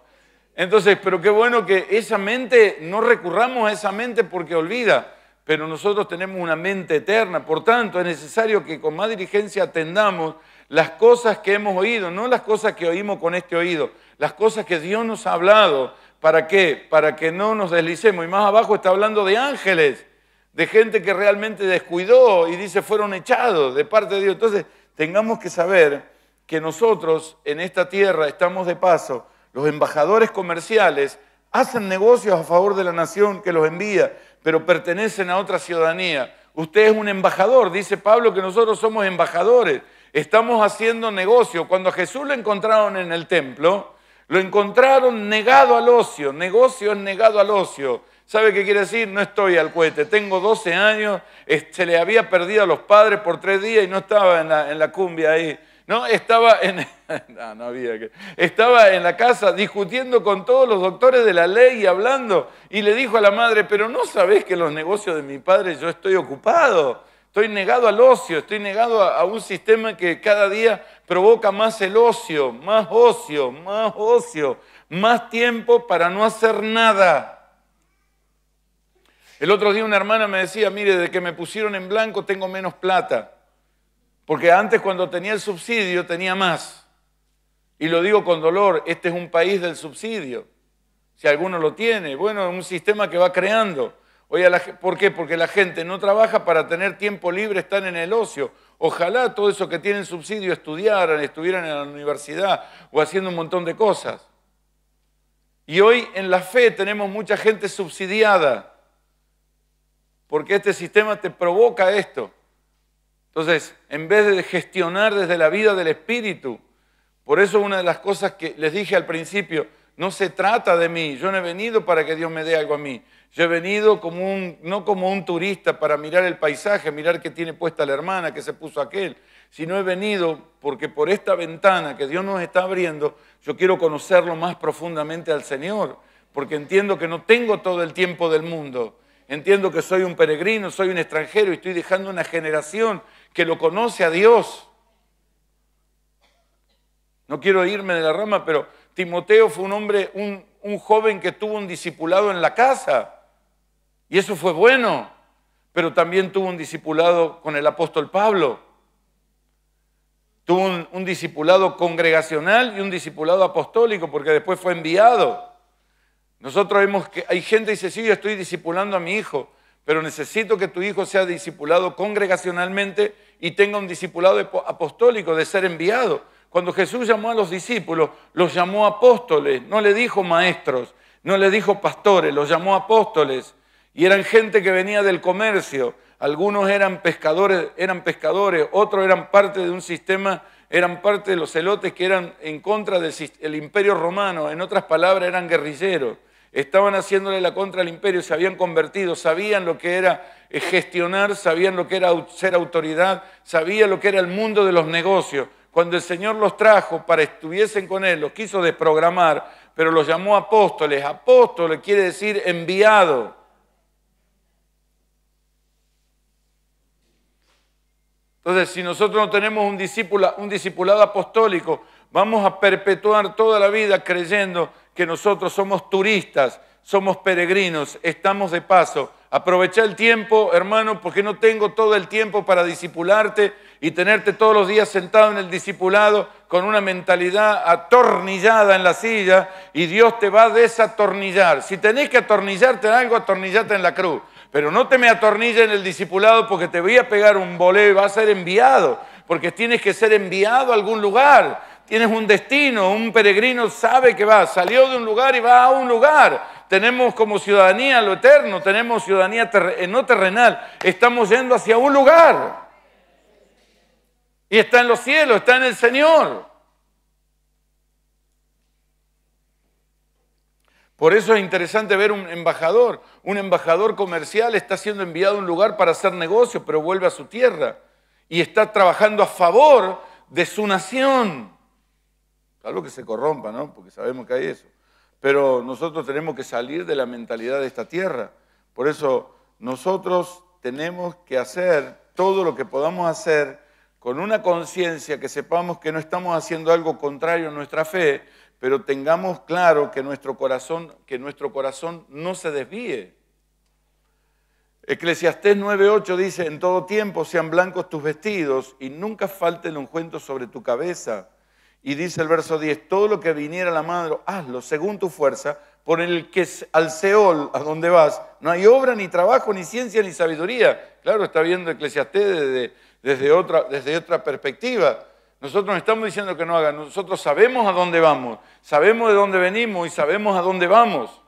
Entonces, pero qué bueno que esa mente, no recurramos a esa mente porque olvida, pero nosotros tenemos una mente eterna, por tanto es necesario que con más diligencia atendamos las cosas que hemos oído, no las cosas que oímos con este oído, las cosas que Dios nos ha hablado, ¿para qué? Para que no nos deslicemos. Y más abajo está hablando de ángeles, de gente que realmente descuidó y dice fueron echados de parte de Dios. Entonces, tengamos que saber que nosotros en esta tierra estamos de paso. Los embajadores comerciales hacen negocios a favor de la nación que los envía, pero pertenecen a otra ciudadanía. Usted es un embajador, dice Pablo que nosotros somos embajadores, estamos haciendo negocio. Cuando a Jesús lo encontraron en el templo, lo encontraron negado al ocio, negocio es negado al ocio. ¿Sabe qué quiere decir? No estoy al cohete. Tengo 12 años, se le había perdido a los padres por tres días y no estaba en la, cumbia ahí. No, estaba en, [LAUGHS] no, había que, estaba en la casa discutiendo con todos los doctores de la ley y hablando. Y le dijo a la madre, pero no sabes que los negocios de mi padre yo estoy ocupado. Estoy negado al ocio, estoy negado a, a, un sistema que cada día provoca más el ocio, más ocio, más ocio, más tiempo para no hacer nada. El otro día una hermana me decía, mire, desde que me pusieron en blanco tengo menos plata, porque antes cuando tenía el subsidio tenía más. Y lo digo con dolor, este es un país del subsidio, si alguno lo tiene. Bueno, es un sistema que va creando. Oye, ¿Por qué? Porque la gente no trabaja para tener tiempo libre, están en el ocio. Ojalá todo eso que tienen subsidio estudiaran, estuvieran en la universidad o haciendo un montón de cosas. Y hoy en la fe tenemos mucha gente subsidiada porque este sistema te provoca esto. Entonces, en vez de gestionar desde la vida del Espíritu, por eso una de las cosas que les dije al principio, no se trata de mí, yo no he venido para que Dios me dé algo a mí, yo he venido como un, no como un turista para mirar el paisaje, mirar qué tiene puesta la hermana, qué se puso aquel, sino he venido porque por esta ventana que Dios nos está abriendo, yo quiero conocerlo más profundamente al Señor, porque entiendo que no tengo todo el tiempo del mundo, Entiendo que soy un peregrino, soy un extranjero y estoy dejando una generación que lo conoce a Dios. No quiero irme de la rama, pero Timoteo fue un hombre, un, joven que tuvo un discipulado en la casa. Y eso fue bueno, pero también tuvo un discipulado con el apóstol Pablo. Tuvo un, un discipulado congregacional y un discipulado apostólico, porque después fue enviado. Nosotros vemos que hay gente que dice, sí, yo estoy discipulando a mi hijo, pero necesito que tu hijo sea discipulado congregacionalmente y tenga un discipulado apostólico de ser enviado. Cuando Jesús llamó a los discípulos, los llamó apóstoles, no le dijo maestros, no le dijo pastores, los llamó apóstoles. Y eran gente que venía del comercio, algunos eran pescadores, eran pescadores, otros eran parte de un sistema, eran parte de los celotes que eran en contra del imperio romano, en otras palabras eran guerrilleros. Estaban haciéndole la contra al imperio, se habían convertido, sabían lo que era eh, gestionar, sabían lo que era ser autoridad, sabían lo que era el mundo de los negocios. Cuando el Señor los trajo para estuviesen con Él, los quiso desprogramar, pero los llamó apóstoles. Apóstoles quiere decir enviado. Entonces, si nosotros no tenemos un, un discipulado apostólico, vamos a perpetuar toda la vida creyendo que nosotros somos turistas, somos peregrinos, estamos de paso. Aprovecha el tiempo, hermano, porque no tengo todo el tiempo para disipularte y tenerte todos los días sentado en el discipulado con una mentalidad atornillada en la silla y Dios te va a desatornillar. Si tenés que atornillarte en algo, atornillate en la cruz. Pero no te me atornille en el discipulado porque te voy a pegar un voleo y vas a ser enviado, porque tienes que ser enviado a algún lugar tienes un destino, un peregrino sabe que va, salió de un lugar y va a un lugar. Tenemos como ciudadanía lo eterno, tenemos ciudadanía eh, no terrenal, estamos yendo hacia un lugar. Y está en los cielos, está en el Señor. Por eso es interesante ver un embajador. Un embajador comercial está siendo enviado a un lugar para hacer negocio, pero vuelve a su tierra y está trabajando a favor de su nación algo que se corrompa, ¿no? Porque sabemos que hay eso. Pero nosotros tenemos que salir de la mentalidad de esta tierra. Por eso nosotros tenemos que hacer todo lo que podamos hacer con una conciencia que sepamos que no estamos haciendo algo contrario a nuestra fe, pero tengamos claro que nuestro corazón, que nuestro corazón no se desvíe. Eclesiastés 9:8 dice, en todo tiempo sean blancos tus vestidos y nunca falte el ungüento sobre tu cabeza. Y dice el verso 10, todo lo que viniera a la mano, hazlo según tu fuerza, por el que al Seol, a donde vas, no hay obra, ni trabajo, ni ciencia, ni sabiduría. Claro, está viendo Eclesiastés desde, desde, otra, desde otra perspectiva. Nosotros no estamos diciendo que no hagan, nosotros sabemos a dónde vamos, sabemos de dónde venimos y sabemos a dónde vamos.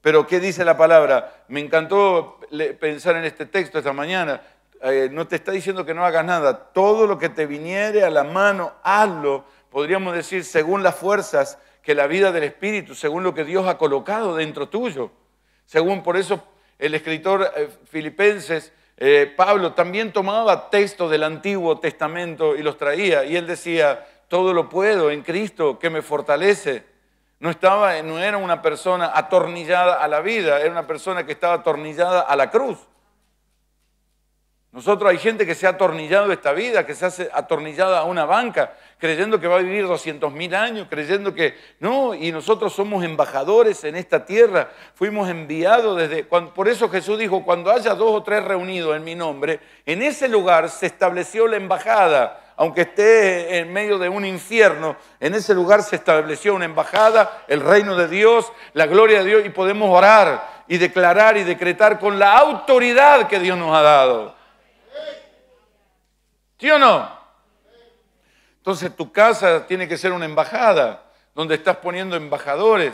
Pero ¿qué dice la palabra? Me encantó pensar en este texto esta mañana. Eh, no te está diciendo que no hagas nada. Todo lo que te viniere a la mano, hazlo. Podríamos decir, según las fuerzas que la vida del Espíritu, según lo que Dios ha colocado dentro tuyo. Según por eso el escritor eh, filipenses, eh, Pablo, también tomaba textos del Antiguo Testamento y los traía. Y él decía, todo lo puedo en Cristo que me fortalece. No, estaba, no era una persona atornillada a la vida, era una persona que estaba atornillada a la cruz. Nosotros hay gente que se ha atornillado esta vida, que se hace atornillada a una banca, creyendo que va a vivir 200.000 mil años, creyendo que no, y nosotros somos embajadores en esta tierra, fuimos enviados desde... por eso Jesús dijo, cuando haya dos o tres reunidos en mi nombre, en ese lugar se estableció la embajada, aunque esté en medio de un infierno, en ese lugar se estableció una embajada, el reino de Dios, la gloria de Dios, y podemos orar y declarar y decretar con la autoridad que Dios nos ha dado. ¿Sí o no? Entonces tu casa tiene que ser una embajada, donde estás poniendo embajadores,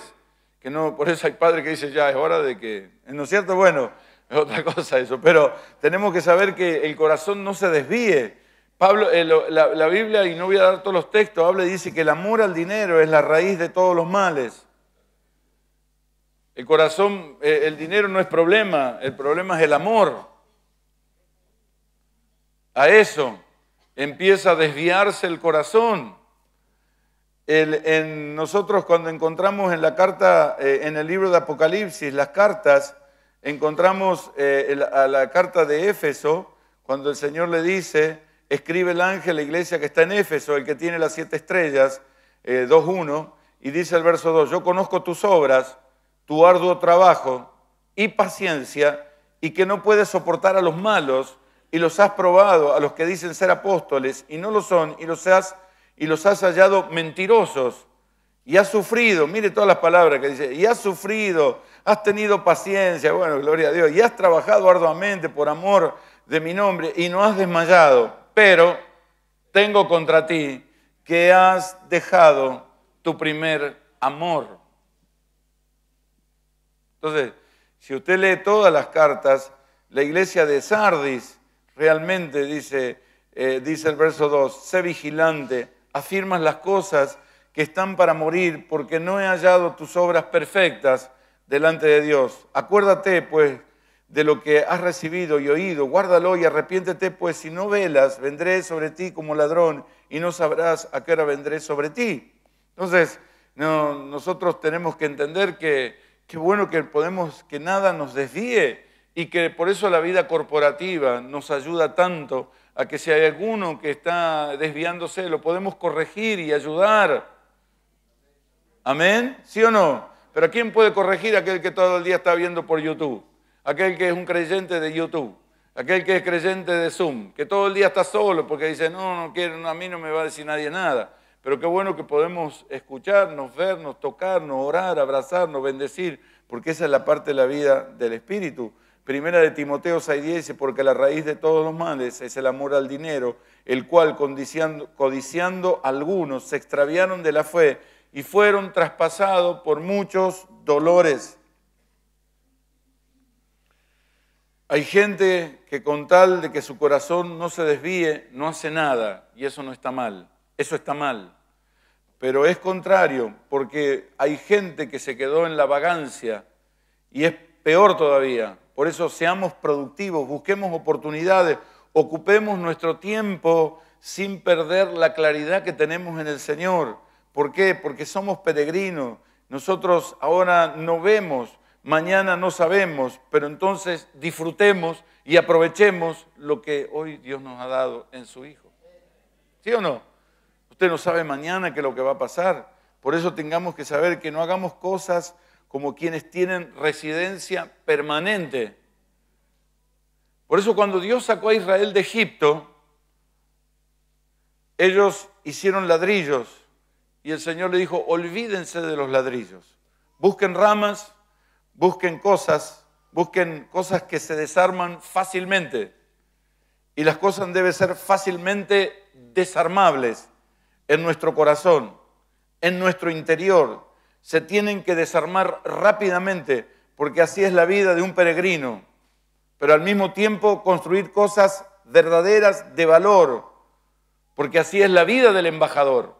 que no, por eso hay padres que dicen ya es hora de que, ¿no es cierto? Bueno, es otra cosa eso, pero tenemos que saber que el corazón no se desvíe. Pablo, eh, la, Biblia, y no voy a dar todos los textos, habla y dice que el amor al dinero es la raíz de todos los males. El corazón, eh, el dinero no es problema, el problema es el amor. A eso empieza a desviarse el corazón. en nosotros cuando encontramos en la carta, eh, en el libro de Apocalipsis, las cartas, encontramos eh, a la carta de Éfeso, cuando el Señor le dice, escribe el ángel a la iglesia que está en Éfeso, el que tiene las siete estrellas, 2.1, eh, y dice el verso 2, yo conozco tus obras, tu arduo trabajo y paciencia, y que no puedes soportar a los malos, y los has probado a los que dicen ser apóstoles y no lo son, y los has, y los has hallado mentirosos, y has sufrido, mire todas las palabras que dice, y has sufrido, has tenido paciencia, bueno, gloria a Dios, y has trabajado arduamente por amor de mi nombre, y no has desmayado, pero tengo contra ti que has dejado tu primer amor. Entonces, si usted lee todas las cartas, la iglesia de Sardis realmente, dice, eh, dice el verso 2, sé vigilante, afirmas las cosas que están para morir, porque no he hallado tus obras perfectas delante de Dios. Acuérdate, pues, de lo que has recibido y oído, guárdalo y arrepiéntete, pues si no velas, vendré sobre ti como ladrón y no sabrás a qué hora vendré sobre ti. Entonces, nosotros tenemos que entender que qué bueno que podemos, que nada nos desvíe y que por eso la vida corporativa nos ayuda tanto a que si hay alguno que está desviándose, lo podemos corregir y ayudar. ¿Amén? ¿Sí o no? Pero ¿quién puede corregir a aquel que todo el día está viendo por YouTube? Aquel que es un creyente de YouTube, aquel que es creyente de Zoom, que todo el día está solo porque dice, no, no quiero, a mí no me va a decir nadie nada. Pero qué bueno que podemos escucharnos, vernos, tocarnos, orar, abrazarnos, bendecir, porque esa es la parte de la vida del Espíritu. Primera de Timoteo 6:10 dice, porque la raíz de todos los males es el amor al dinero, el cual codiciando, codiciando algunos se extraviaron de la fe y fueron traspasados por muchos dolores. Hay gente que con tal de que su corazón no se desvíe, no hace nada, y eso no está mal, eso está mal. Pero es contrario, porque hay gente que se quedó en la vagancia, y es peor todavía, por eso seamos productivos, busquemos oportunidades, ocupemos nuestro tiempo sin perder la claridad que tenemos en el Señor. ¿Por qué? Porque somos peregrinos. Nosotros ahora no vemos, mañana no sabemos, pero entonces disfrutemos y aprovechemos lo que hoy Dios nos ha dado en su Hijo. ¿Sí o no? Usted no sabe mañana qué es lo que va a pasar. Por eso tengamos que saber que no hagamos cosas como quienes tienen residencia permanente. Por eso cuando Dios sacó a Israel de Egipto, ellos hicieron ladrillos y el Señor le dijo, olvídense de los ladrillos, busquen ramas, busquen cosas, busquen cosas que se desarman fácilmente y las cosas deben ser fácilmente desarmables en nuestro corazón, en nuestro interior, se tienen que desarmar rápidamente, porque así es la vida de un peregrino, pero al mismo tiempo construir cosas verdaderas de valor, porque así es la vida del embajador.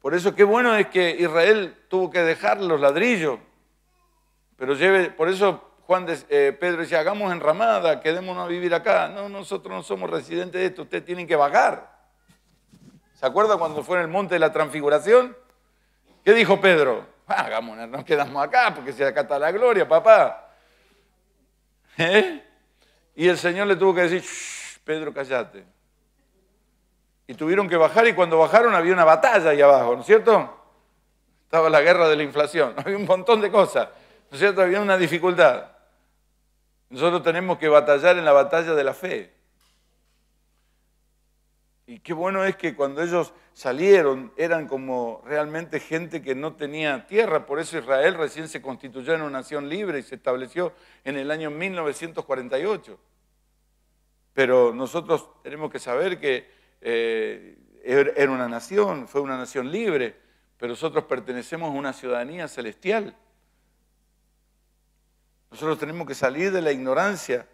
Por eso qué bueno es que Israel tuvo que dejar los ladrillos, pero lleve, por eso Juan eh, Pedro decía, hagamos enramada, quedémonos a vivir acá. No, nosotros no somos residentes de esto, ustedes tienen que vagar. ¿Se acuerda cuando fue en el monte de la transfiguración? ¿Qué dijo Pedro? Ah, nos quedamos acá, porque si acá está la gloria, papá. ¿Eh? Y el Señor le tuvo que decir, Pedro, callate. Y tuvieron que bajar y cuando bajaron había una batalla ahí abajo, ¿no es cierto? Estaba la guerra de la inflación, [LAUGHS] había un montón de cosas, ¿no es cierto? Había una dificultad. Nosotros tenemos que batallar en la batalla de la fe. Y qué bueno es que cuando ellos salieron eran como realmente gente que no tenía tierra, por eso Israel recién se constituyó en una nación libre y se estableció en el año 1948. Pero nosotros tenemos que saber que eh, er, era una nación, fue una nación libre, pero nosotros pertenecemos a una ciudadanía celestial. Nosotros tenemos que salir de la ignorancia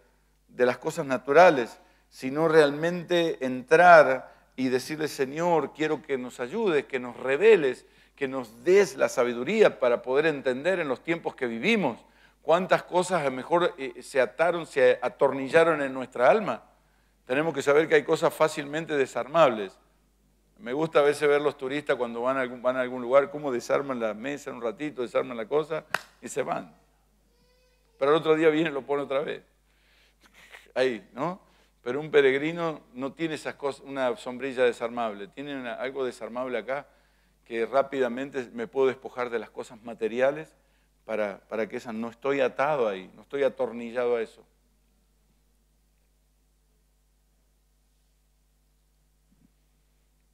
de las cosas naturales sino realmente entrar y decirle, Señor, quiero que nos ayudes, que nos reveles, que nos des la sabiduría para poder entender en los tiempos que vivimos cuántas cosas a mejor eh, se ataron, se atornillaron en nuestra alma. Tenemos que saber que hay cosas fácilmente desarmables. Me gusta a veces ver los turistas cuando van a algún, van a algún lugar, cómo desarman la mesa en un ratito, desarman la cosa y se van. Pero al otro día vienen y lo ponen otra vez. Ahí, ¿no? Pero un peregrino no tiene esas cosas, una sombrilla desarmable, tiene algo desarmable acá que rápidamente me puedo despojar de las cosas materiales para, para que esas, no estoy atado ahí, no estoy atornillado a eso.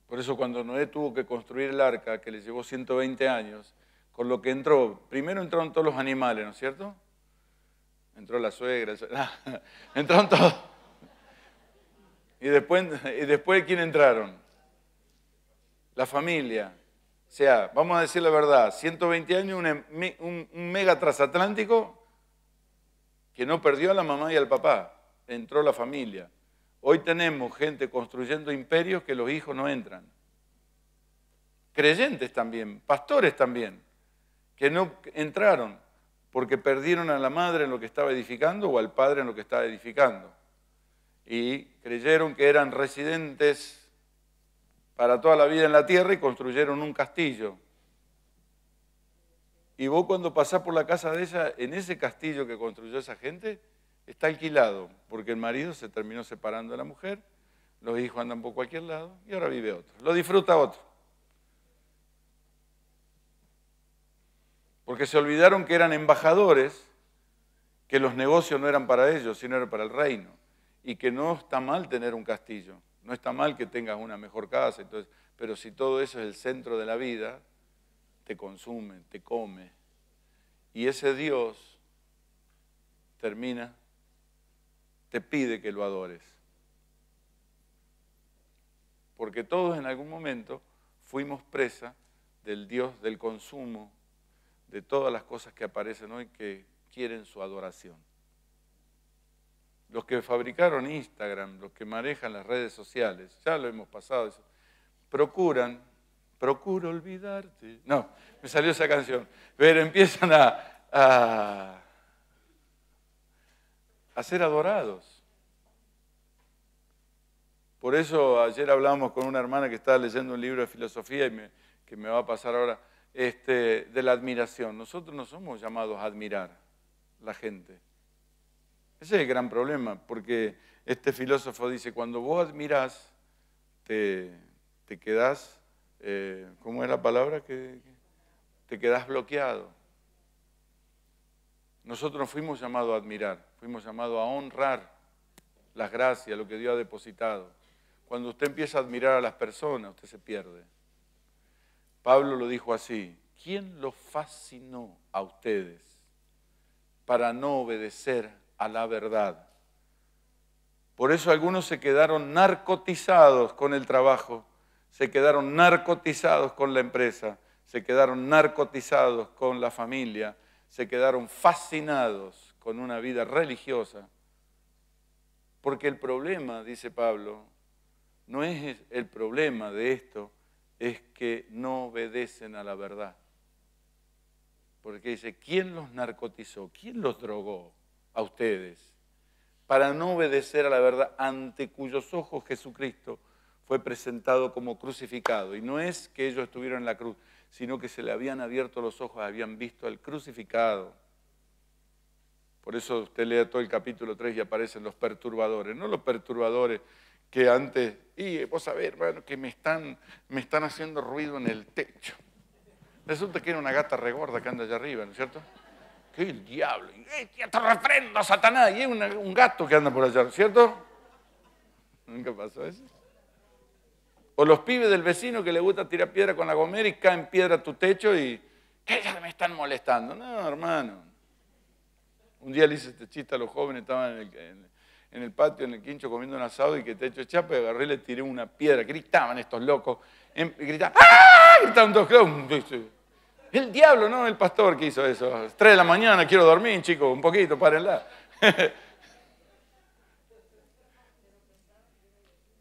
Por eso cuando Noé tuvo que construir el arca, que le llevó 120 años, con lo que entró, primero entraron todos los animales, ¿no es cierto? Entró la suegra, [LAUGHS] entraron todos ¿Y después, y después quién entraron? La familia. O sea, vamos a decir la verdad, 120 años, em, un, un mega transatlántico que no perdió a la mamá y al papá, entró la familia. Hoy tenemos gente construyendo imperios que los hijos no entran. Creyentes también, pastores también, que no entraron porque perdieron a la madre en lo que estaba edificando o al padre en lo que estaba edificando y creyeron que eran residentes para toda la vida en la tierra y construyeron un castillo. Y vos cuando pasás por la casa de ella, en ese castillo que construyó esa gente, está alquilado, porque el marido se terminó separando de la mujer, los hijos andan por cualquier lado y ahora vive otro. Lo disfruta otro. Porque se olvidaron que eran embajadores, que los negocios no eran para ellos, sino era para el reino y que no está mal tener un castillo, no está mal que tengas una mejor casa, entonces, pero si todo eso es el centro de la vida, te consume, te come. Y ese Dios termina, te pide que lo adores. Porque todos en algún momento fuimos presa del Dios del consumo, de todas las cosas que aparecen hoy que quieren su adoración los que fabricaron Instagram, los que manejan las redes sociales, ya lo hemos pasado, procuran, procuro olvidarte. No, me salió esa canción. Pero empiezan a, ser adorados. Por eso ayer hablábamos con una hermana que estaba leyendo un libro de filosofía y que me va a pasar ahora, este, de la admiración. Nosotros no somos llamados a admirar la gente. Ese es el gran problema, porque este filósofo dice, cuando vos admirás, te, te quedás, eh, ¿cómo es la palabra? Que, te quedás bloqueado. Nosotros fuimos llamados a admirar, fuimos llamados a honrar las gracias, lo que Dios ha depositado. Cuando usted empieza a admirar a las personas, usted se pierde. Pablo lo dijo así, ¿quién lo fascinó a ustedes para no obedecer a la verdad. Por eso algunos se quedaron narcotizados con el trabajo, se quedaron narcotizados con la empresa, se quedaron narcotizados con la familia, se quedaron fascinados con una vida religiosa. Porque el problema, dice Pablo, no es el problema de esto, es que no obedecen a la verdad. Porque dice, ¿quién los narcotizó? ¿Quién los drogó? a ustedes para no obedecer a la verdad ante cuyos ojos Jesucristo fue presentado como crucificado. Y no es que ellos estuvieron en la cruz, sino que se le habían abierto los ojos, habían visto al crucificado. Por eso usted lee todo el capítulo 3 y aparecen los perturbadores, no los perturbadores que antes, y vos ver hermano, que me están, me están haciendo ruido en el techo. Resulta que era una gata regorda que anda allá arriba, ¿no es cierto? ¿Qué el diablo? ¡Ya te refrendo, Satanás! Y es un gato que anda por allá, ¿cierto? Nunca pasó eso. O los pibes del vecino que le gusta tirar piedra con la gomera y caen piedra a tu techo y ¿qué ya me están molestando? No, hermano. Un día le hice este chiste a los jóvenes, estaban en el, patio, en el quincho, comiendo un asado y que techo chapa y agarré y le tiré una piedra. Gritaban estos locos. Em, gritaban, ¡ah! Gritaban todos, el diablo, no el pastor que hizo eso. Tres de la mañana, quiero dormir, chicos, un poquito, párenla. [LAUGHS]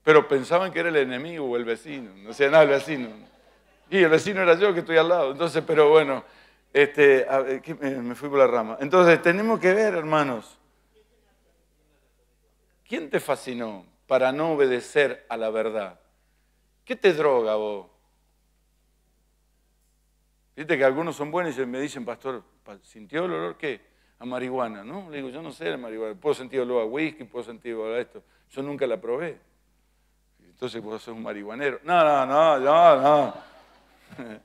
Pero pensaban que era el enemigo o el vecino. No sé, nada, el vecino. Y el vecino era yo que estoy al lado. Entonces, pero bueno, este, me fui por la rama. Entonces, tenemos que ver, hermanos. ¿Quién te fascinó para no obedecer a la verdad? ¿Qué te droga vos? Viste que algunos son buenos y me dicen, pastor, ¿sintió el olor qué? A marihuana, ¿no? Le digo, yo no sé de marihuana, puedo sentir olor a whisky, puedo sentir olor a esto. Yo nunca la probé. Entonces vos sos un marihuanero. No, no, no, no, no. [LAUGHS]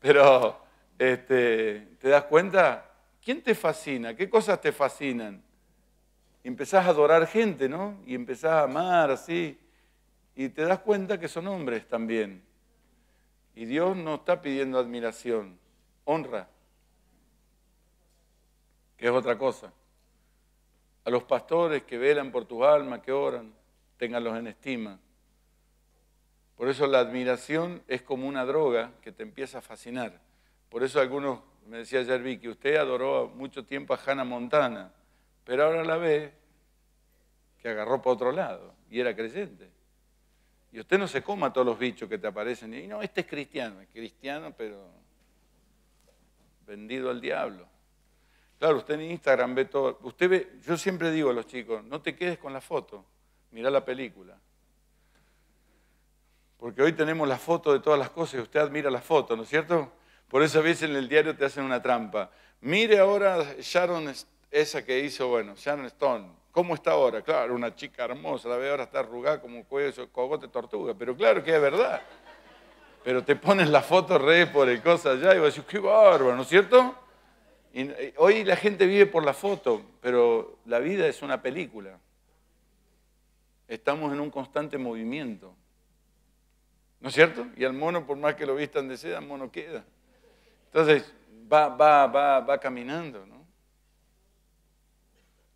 Pero, este, ¿te das cuenta? ¿Quién te fascina? ¿Qué cosas te fascinan? empezás a adorar gente, ¿no? Y empezás a amar así. Y te das cuenta que son hombres también. Y Dios no está pidiendo admiración, honra, que es otra cosa. A los pastores que velan por tus almas, que oran, ténganlos en estima. Por eso la admiración es como una droga que te empieza a fascinar. Por eso algunos, me decía ayer Vicky, usted adoró mucho tiempo a Hannah Montana, pero ahora la ve que agarró para otro lado y era creyente. Y usted no se coma todos los bichos que te aparecen. Y no, este es cristiano, es cristiano, pero vendido al diablo. Claro, usted en Instagram ve todo. Usted ve, yo siempre digo a los chicos, no te quedes con la foto, mira la película. Porque hoy tenemos la foto de todas las cosas y usted admira la foto, ¿no es cierto? Por eso a veces en el diario te hacen una trampa. Mire ahora Sharon, esa que hizo, bueno, Sharon Stone, ¿Cómo está ahora? Claro, una chica hermosa, la veo ahora está arrugada como cuello, cogote, tortuga, pero claro que es verdad. Pero te pones la foto re por el cosa allá y vas a decir, qué bárbaro, ¿no es cierto? Eh, hoy la gente vive por la foto, pero la vida es una película. Estamos en un constante movimiento. ¿No es cierto? Y al mono, por más que lo vistan de seda, el mono queda. Entonces, va, va, va, va caminando. ¿no?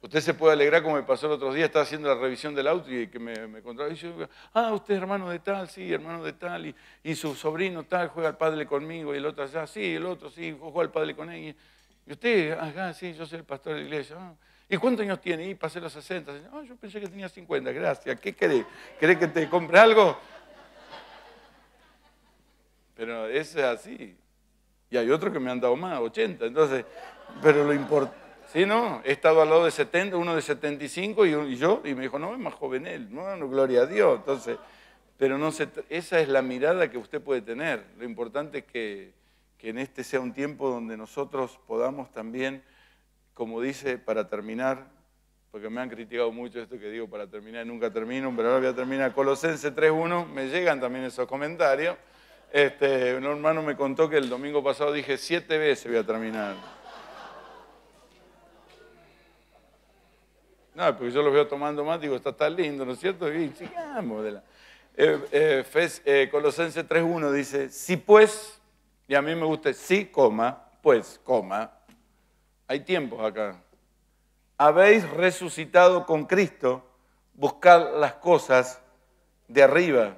Usted se puede alegrar como me pasó el otro día, estaba haciendo la revisión del auto y que me, me ah, usted es hermano de tal, sí, hermano de tal, y, su sobrino tal, juega al padre conmigo, y el otro allá, sí, el otro sí, juega al padre con él. Y usted, ajá, sí, yo soy el pastor de la iglesia. Ah". ¿Y cuántos años tiene? Y pasé los 60. Ah, yo pensé que tenía 50, gracias. ¿Qué querés? ¿Querés que te compre algo? Pero es así. Y hay otros que me han dado más, 80. Entonces, pero lo importante Sí, no, he estado al lado de 70, uno de 75 y, yo, y me dijo, no, es más joven él, no, no, gloria a Dios. Entonces, pero no se, esa es la mirada que usted puede tener. Lo importante es que, en este sea un tiempo donde nosotros podamos también, como dice, para terminar, porque me han criticado mucho esto que digo para terminar, nunca termino, pero ahora voy a terminar Colosense 3.1, me llegan también esos comentarios. Este, un hermano me contó que el domingo pasado dije siete veces voy a terminar. No, porque yo los veo tomando más, digo, está tan lindo, ¿no es cierto? Y sigamos. De eh, eh, eh, Colosense 3.1 dice, si pues, y a mí me gusta, si coma, pues coma, hay tiempos acá, habéis resucitado con Cristo, ...buscar las cosas de arriba,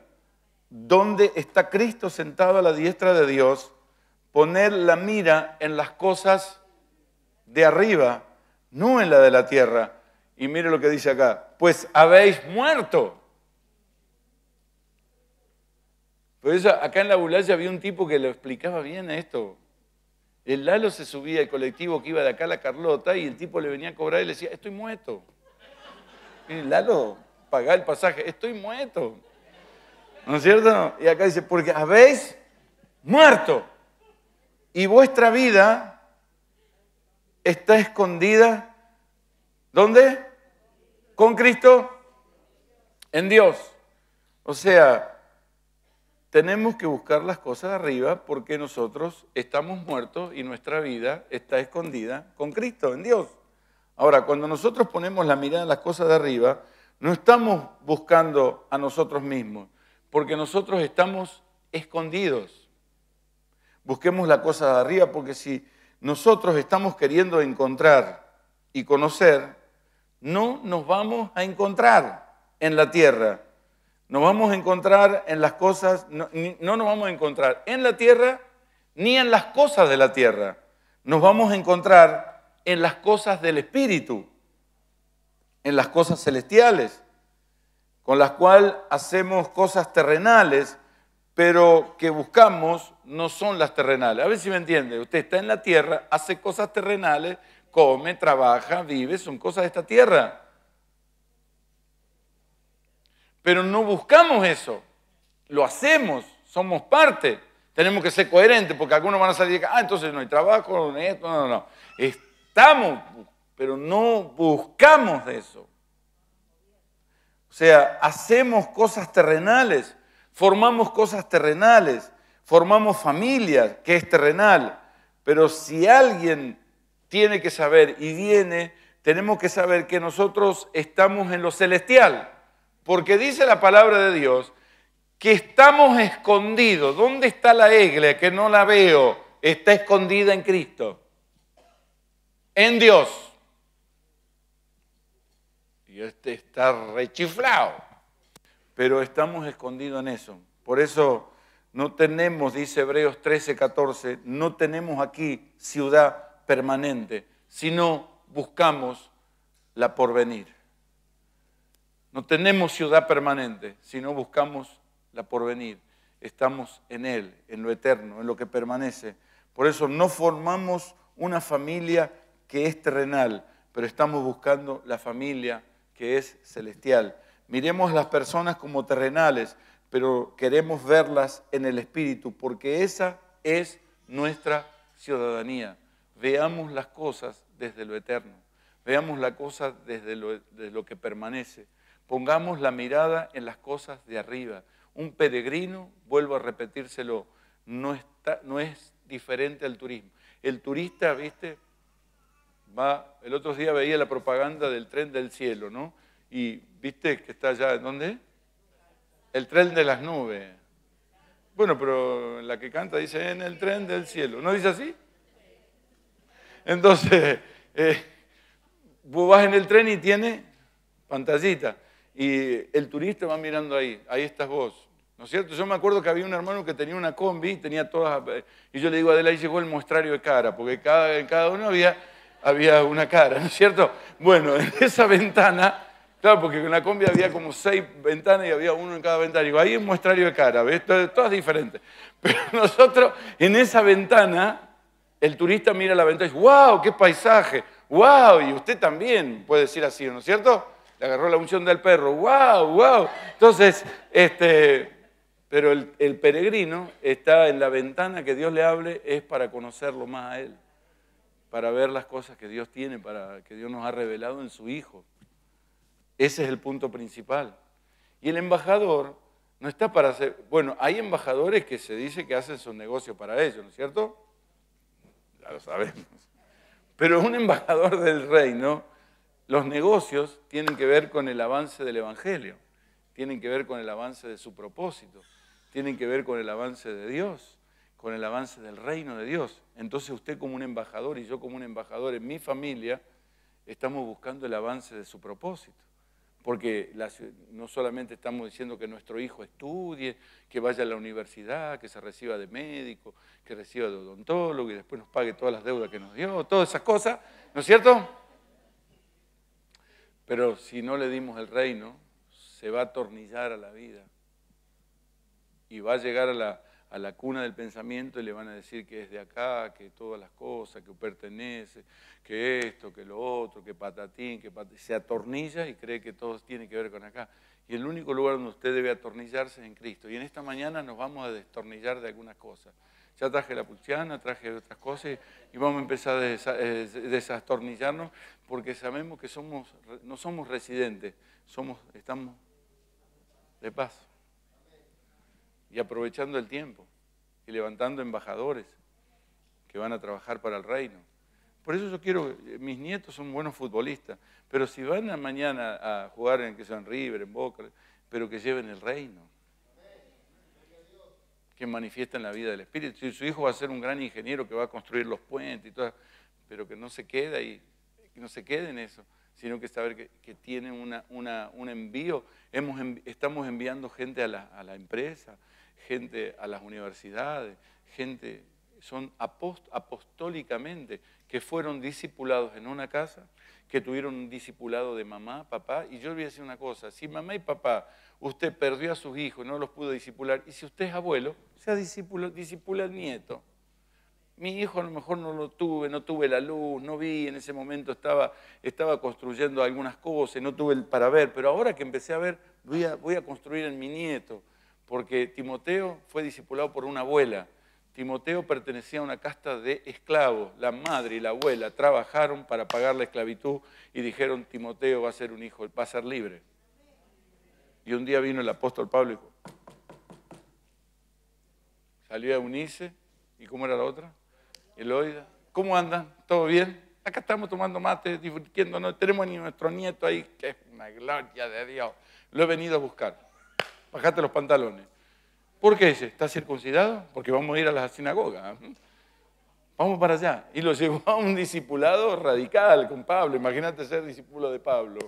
donde está Cristo sentado a la diestra de Dios, poner la mira en las cosas de arriba, no en la de la tierra y mire lo que dice acá, pues habéis muerto. Por eso acá en la ambulancia había un tipo que lo explicaba bien esto. El Lalo se subía al colectivo que iba de acá a la Carlota y el tipo le venía a cobrar y le decía, estoy muerto. Y Lalo, pagá el pasaje, estoy muerto. ¿No es cierto? Y acá dice, porque habéis muerto. Y vuestra vida está escondida. ¿Dónde? con Cristo, en Dios. O sea, tenemos que buscar las cosas de arriba porque nosotros estamos muertos y nuestra vida está escondida con Cristo, en Dios. Ahora, cuando nosotros ponemos la mirada en las cosas de arriba, no estamos buscando a nosotros mismos, porque nosotros estamos escondidos. Busquemos la cosa de arriba porque si nosotros estamos queriendo encontrar y conocer, no nos vamos a encontrar en la tierra. vamos a encontrar en las cosas, no, no, nos vamos a encontrar en la tierra ni en las cosas de la tierra. Nos vamos a encontrar en las cosas del Espíritu, en las cosas celestiales, con las cuales hacemos cosas terrenales, pero que buscamos no son las terrenales. A ver si me entiende, usted está en la tierra, hace cosas terrenales, come, trabaja, vive, son cosas de esta tierra. Pero no buscamos eso, lo hacemos, somos parte. Tenemos que ser coherentes porque algunos van a salir y ah, entonces no hay trabajo, no hay esto, no, no, no. Estamos, pero no buscamos eso. O sea, hacemos cosas terrenales, formamos cosas terrenales, formamos familias, que es terrenal. Pero si alguien tiene que saber y viene, tenemos que saber que nosotros estamos en lo celestial, porque dice la palabra de Dios que estamos escondidos. ¿Dónde está la iglesia? que no la veo? Está escondida en Cristo, en Dios. Y este está rechiflado, pero estamos escondidos en eso. Por eso no tenemos, dice Hebreos 13, 14, no tenemos aquí ciudad permanente si no buscamos la porvenir. No tenemos ciudad permanente si no buscamos la porvenir. Estamos en Él, en lo eterno, en lo que permanece. Por eso no formamos una familia que es terrenal, pero estamos buscando la familia que es celestial. Miremos a las personas como terrenales, pero queremos verlas en el Espíritu, porque esa es nuestra ciudadanía veamos las cosas desde lo eterno, veamos las cosas desde lo, que permanece, pongamos la mirada en las cosas de arriba. Un peregrino, vuelvo a repetírselo, no, está, no es diferente al turismo. El turista, viste, va, el otro día veía la propaganda del tren del cielo, ¿no? Y viste que está allá, ¿dónde? El tren de las nubes. Bueno, pero la que canta dice, en el tren del cielo. ¿No dice así? Entonces, eh, vos vas en el tren y tiene pantallita. Y el turista va mirando ahí, ahí estás vos. ¿No es cierto? Yo me acuerdo que había un hermano que tenía una combi, tenía todas. Eh, y yo le digo a él, ahí llegó el muestrario de cara, porque cada, en cada uno había, había una cara, ¿no es cierto? Bueno, [LAUGHS] en esa ventana, claro, porque en la combi había como seis ventanas y había uno en cada ventana. digo, ahí es muestrario de cara, ¿ves? todas diferentes. [LAUGHS] Pero nosotros, en esa ventana, el turista mira la ventana y dice, wow, qué paisaje, wow, y usted también puede decir así, ¿no es cierto? Le agarró la unción del perro, wow, wow. Entonces, este, pero el, peregrino está en la ventana que Dios le hable, es para conocerlo más a Él, para ver las cosas que Dios tiene, para, que Dios nos ha revelado en su Hijo. Ese es el punto principal. Y el embajador no está para hacer, bueno, hay embajadores que se dice que hacen su negocio para ellos, ¿no es cierto? lo sabemos. Pero un embajador del reino, los negocios tienen que ver con el avance del Evangelio, tienen que ver con el avance de su propósito, tienen que ver con el avance de Dios, con el avance del reino de Dios. Entonces usted como un embajador y yo como un embajador en mi familia, estamos buscando el avance de su propósito. Porque no solamente estamos diciendo que nuestro hijo estudie, que vaya a la universidad, que se reciba de médico, que reciba de odontólogo y después nos pague todas las deudas que nos dio, todas esas cosas, ¿no es cierto? Pero si no le dimos el reino, se va a atornillar a la vida y va a llegar a la, a la cuna del pensamiento y le van a decir que es de acá, que todas las cosas, que pertenece, que esto, que lo otro, que patatín, que se atornilla y cree que todo tiene que ver con acá. Y el único lugar donde usted debe atornillarse es en Cristo. Y en esta mañana nos vamos a destornillar de algunas cosas. Ya traje la pulsiana, traje otras cosas y vamos a empezar a eh, porque sabemos que somos, no somos residentes, somos, estamos de paso y aprovechando el tiempo y levantando embajadores que van a trabajar para el reino. Por eso yo quiero, eh, mis nietos son buenos futbolistas, pero si van a mañana a jugar en que sean River, en Boca, pero que lleven el reino, que manifiesten la vida del Espíritu. Si su hijo va a ser un gran ingeniero que va a construir los puentes y todo, pero que no se queda y no se quede en eso, sino que saber que, que tienen una, un envío. Hemos, estamos enviando gente a la, a la empresa, gente a las universidades, gente son apostólicamente que fueron discipulados en una casa, que tuvieron un discipulado de mamá, papá. Y yo le voy a decir una cosa, si mamá y papá, usted perdió a sus hijos, no los pudo disipular, y si usted es abuelo, sea discípulo, disipula al nieto. Mi hijo a lo mejor no lo tuve, no tuve la luz, no vi, en ese momento estaba, estaba construyendo algunas cosas, no tuve el para ver, pero ahora que empecé a ver, voy a, voy a construir en mi nieto porque Timoteo fue discipulado por una abuela. Timoteo pertenecía a una casta de esclavos. La madre y la abuela trabajaron para pagar la esclavitud y dijeron, Timoteo va a ser un hijo, va a ser libre. Y un día vino el apóstol Pablo y dijo, salió a unirse, ¿y cómo era la otra? Eloida, ¿cómo andan? ¿Todo bien? Acá estamos tomando mate, divirtiéndonos, tenemos a nuestro nieto ahí, que es una gloria de Dios. Lo he venido a buscar bajate los pantalones. ¿Por qué dice? ¿Estás circuncidado? Porque vamos a ir a la sinagoga. Vamos para allá. Y lo llevó a un discipulado radical con Pablo. Imagínate ser discípulo de Pablo.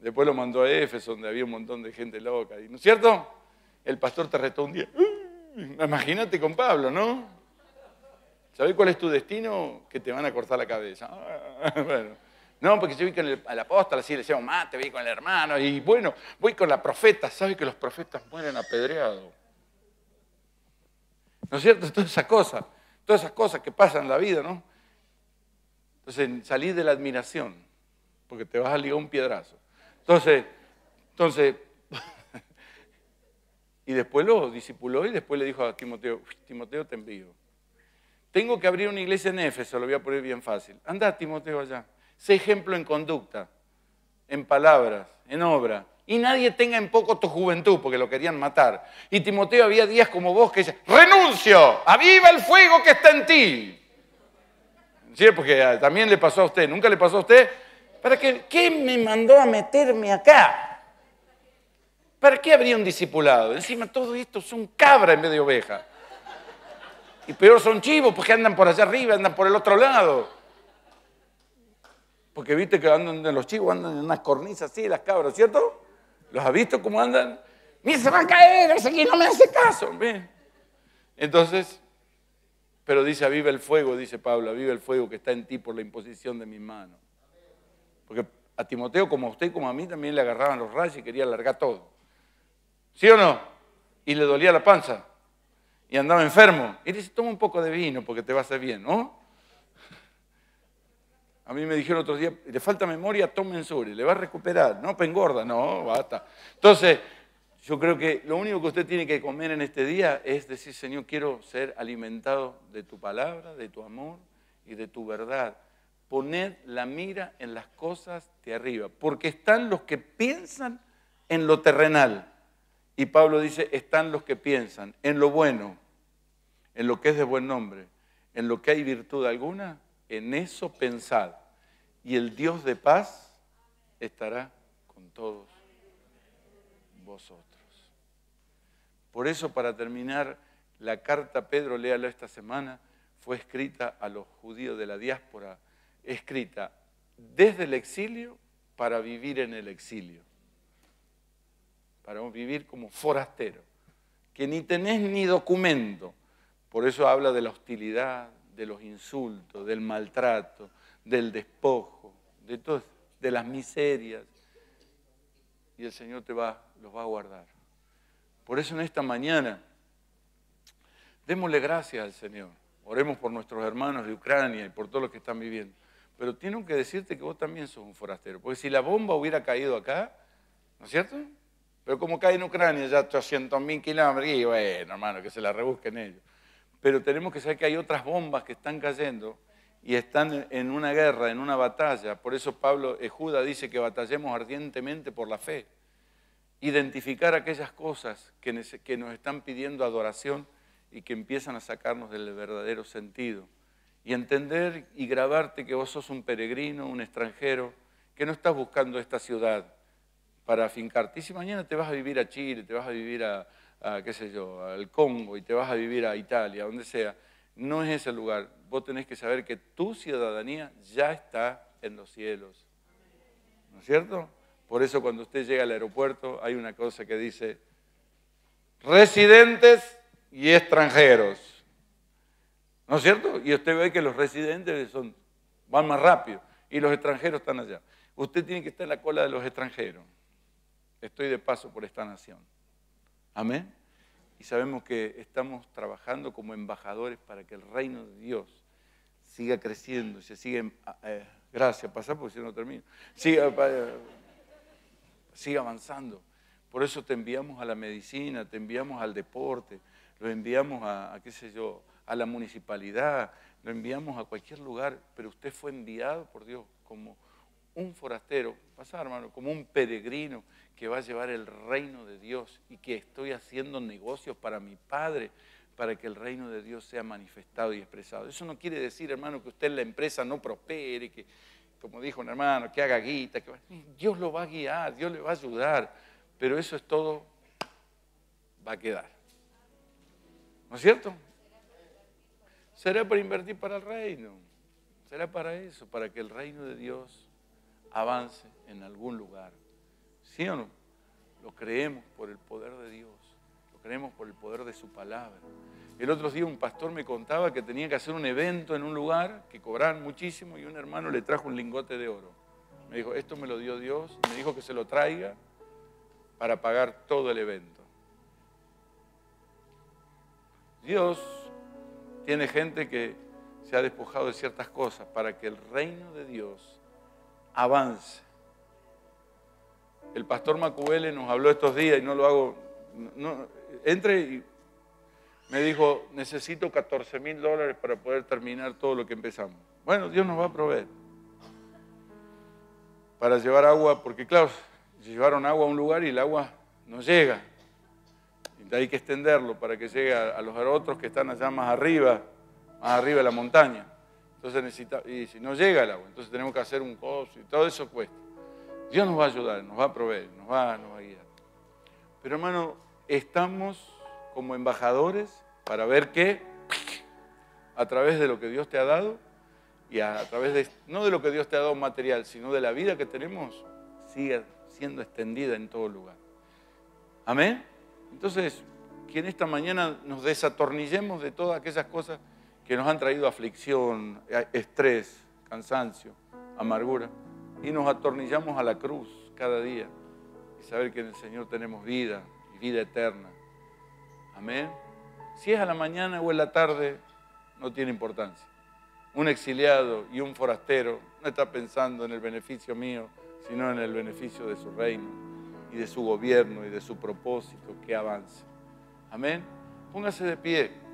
Después lo mandó a Éfeso, donde había un montón de gente loca. ¿No es cierto? El pastor te retó un día. Imagínate con Pablo, ¿no? ¿Sabés cuál es tu destino? Que te van a cortar la cabeza. [LAUGHS] bueno. No, porque yo vi con el, apóstol, así le decíamos, mate, vi con el hermano, y bueno, voy con la profeta, ¿sabe que los profetas mueren apedreados? ¿No es cierto? Todas esas cosas, todas esas cosas que pasan en la vida, ¿no? Entonces, salir de la admiración, porque te vas a ligar un piedrazo. Entonces, entonces, [LAUGHS] y después lo discipuló y después le dijo a Timoteo, Timoteo te envío. Tengo que abrir una iglesia en Éfeso, lo voy a poner bien fácil. andá, Timoteo, allá. Sé ejemplo en conducta, en palabras, en obra. Y nadie tenga en poco tu juventud, porque lo querían matar. Y Timoteo había días como vos que decía, renuncio, aviva el fuego que está en ti. ¿Sí? Porque también le pasó a usted, nunca le pasó a usted. ¿Para qué, me mandó a meterme acá? ¿Para qué habría un discipulado? Encima todo esto son cabra en vez de oveja. Y peor son chivos porque andan por allá arriba, andan por el otro lado. Porque viste que andan los chivos, andan en unas cornisas así, las cabras, ¿cierto? ¿Los has visto cómo andan? ¡Mira, se va a caer! ¡Ese aquí no me hace caso! Entonces, pero dice, vive el fuego, dice Pablo, vive el fuego que está en ti por la imposición de mis manos. Porque a Timoteo, como a usted y como a mí, también le agarraban los rayos y quería alargar todo. ¿Sí o no? Y le dolía la panza. Y andaba enfermo. Y dice, toma un poco de vino porque te va a hacer bien, ¿no? A mí me dijeron otro día, le falta memoria, tomen sobre, le va a recuperar. No, pengorda, pues no, basta. Entonces, yo creo que lo único que usted tiene que comer en este día es decir, Señor, quiero ser alimentado de tu palabra, de tu amor y de tu verdad. Poned la mira en las cosas de arriba, porque están los que piensan en lo terrenal. Y Pablo dice, están los que piensan en lo bueno, en lo que es de buen nombre, en lo que hay virtud alguna, en eso pensad. Y el Dios de paz estará con todos vosotros. Por eso, para terminar, la carta, Pedro, léalo esta semana, fue escrita a los judíos de la diáspora, escrita desde el exilio para vivir en el exilio, para vivir como forastero, que ni tenés ni documento. Por eso habla de la hostilidad, de los insultos, del maltrato, del despojo, de, de las miserias. Y el Señor te va, los va a guardar. Por eso en esta mañana, démosle gracias al Señor. Oremos por nuestros hermanos de Ucrania y por todos los que están viviendo. Pero tienen que decirte que vos también sos un forastero. Porque si la bomba hubiera caído acá, ¿no es cierto? Pero como cae en Ucrania ya 800.000 kilómetros, y bueno, hermano, que se la rebusquen ellos pero tenemos que saber que hay otras bombas que están cayendo y están en una guerra, en una batalla. Por eso Pablo, Ejuda eh, dice que batallemos ardientemente por la fe. Identificar aquellas cosas que, que nos están pidiendo adoración y que empiezan a sacarnos del verdadero sentido. Y entender y grabarte que vos sos un peregrino, un extranjero, que no estás buscando esta ciudad para afincarte. Y si mañana te vas a vivir a Chile, te vas a vivir a, a, qué sé yo, al Congo y te vas a vivir a Italia, donde sea, no es ese lugar. Vos tenés que saber que tu ciudadanía ya está en los cielos. ¿No es cierto? Por eso cuando usted llega al aeropuerto hay una cosa que dice residentes y extranjeros. ¿No es cierto? Y usted ve que los residentes son, van más rápido y los extranjeros están allá. Usted tiene que estar en la cola de los extranjeros. Estoy de paso por esta nación. Amén. Y sabemos que estamos trabajando como embajadores para que el reino de Dios siga creciendo, se siga... Em, eh, gracias, pasar porque si no termino. Siga, eh, siga avanzando. Por eso te enviamos a la medicina, te enviamos al deporte, lo enviamos qué sé yo, a la municipalidad, lo enviamos a cualquier lugar, pero usted fue enviado por Dios como un eh. forastero, pasa hermano, como un peregrino que va a llevar el reino de Dios y que estoy haciendo negocios para mi Padre para que el reino de Dios sea manifestado y expresado. Eso no quiere decir, hermano, que usted en la empresa no prospere, que, como dijo un hermano, que haga guita, que Dios lo va a guiar, Dios le va a ayudar, pero eso es todo, va a quedar. ¿No es cierto? Será para invertir para el reino, será para eso, para que el reino de Dios avance en algún lugar. ¿Sí o no? Lo creemos por el poder de Dios, lo creemos por el poder de su palabra. El otro día un pastor me contaba que tenía que hacer un evento en un lugar que cobraban muchísimo y un hermano le trajo un lingote de oro. Me dijo, esto me lo dio Dios, me dijo que se lo traiga para pagar todo el evento. Dios tiene gente que se ha despojado de ciertas cosas para que el reino de Dios avance. El pastor Macuele nos habló estos días y no lo hago. No, entre y me dijo, necesito 14 mil dólares para poder terminar todo lo que empezamos. Bueno, Dios nos va a proveer. Para llevar agua, porque claro, llevaron agua a un lugar y el agua no llega. hay que extenderlo para que llegue a, a los otros que están allá más arriba, más arriba de la montaña. Entonces y si no llega el agua, entonces tenemos que hacer un coso y todo eso cuesta. Dios nos va a ayudar, nos va a proveer, nos va, a guiar. Pero hermano, estamos como embajadores para ver que a través de lo que Dios te ha dado y a, través de, no de lo que Dios te ha dado material, sino de la vida que tenemos, siga siendo extendida en todo lugar. Amén. Entonces, que en esta mañana nos desatornillemos de todas aquellas cosas que nos han traído aflicción, eh, estrés, cansancio, amargura, y nos atornillamos a la cruz cada día y saber que en el Señor tenemos vida y vida eterna. Amén. Si es a la mañana o en la tarde, no tiene importancia. Un exiliado y un forastero no está pensando en el beneficio mío, sino en el beneficio de su reino y de su gobierno y de su propósito que avance. Amén. Póngase de pie.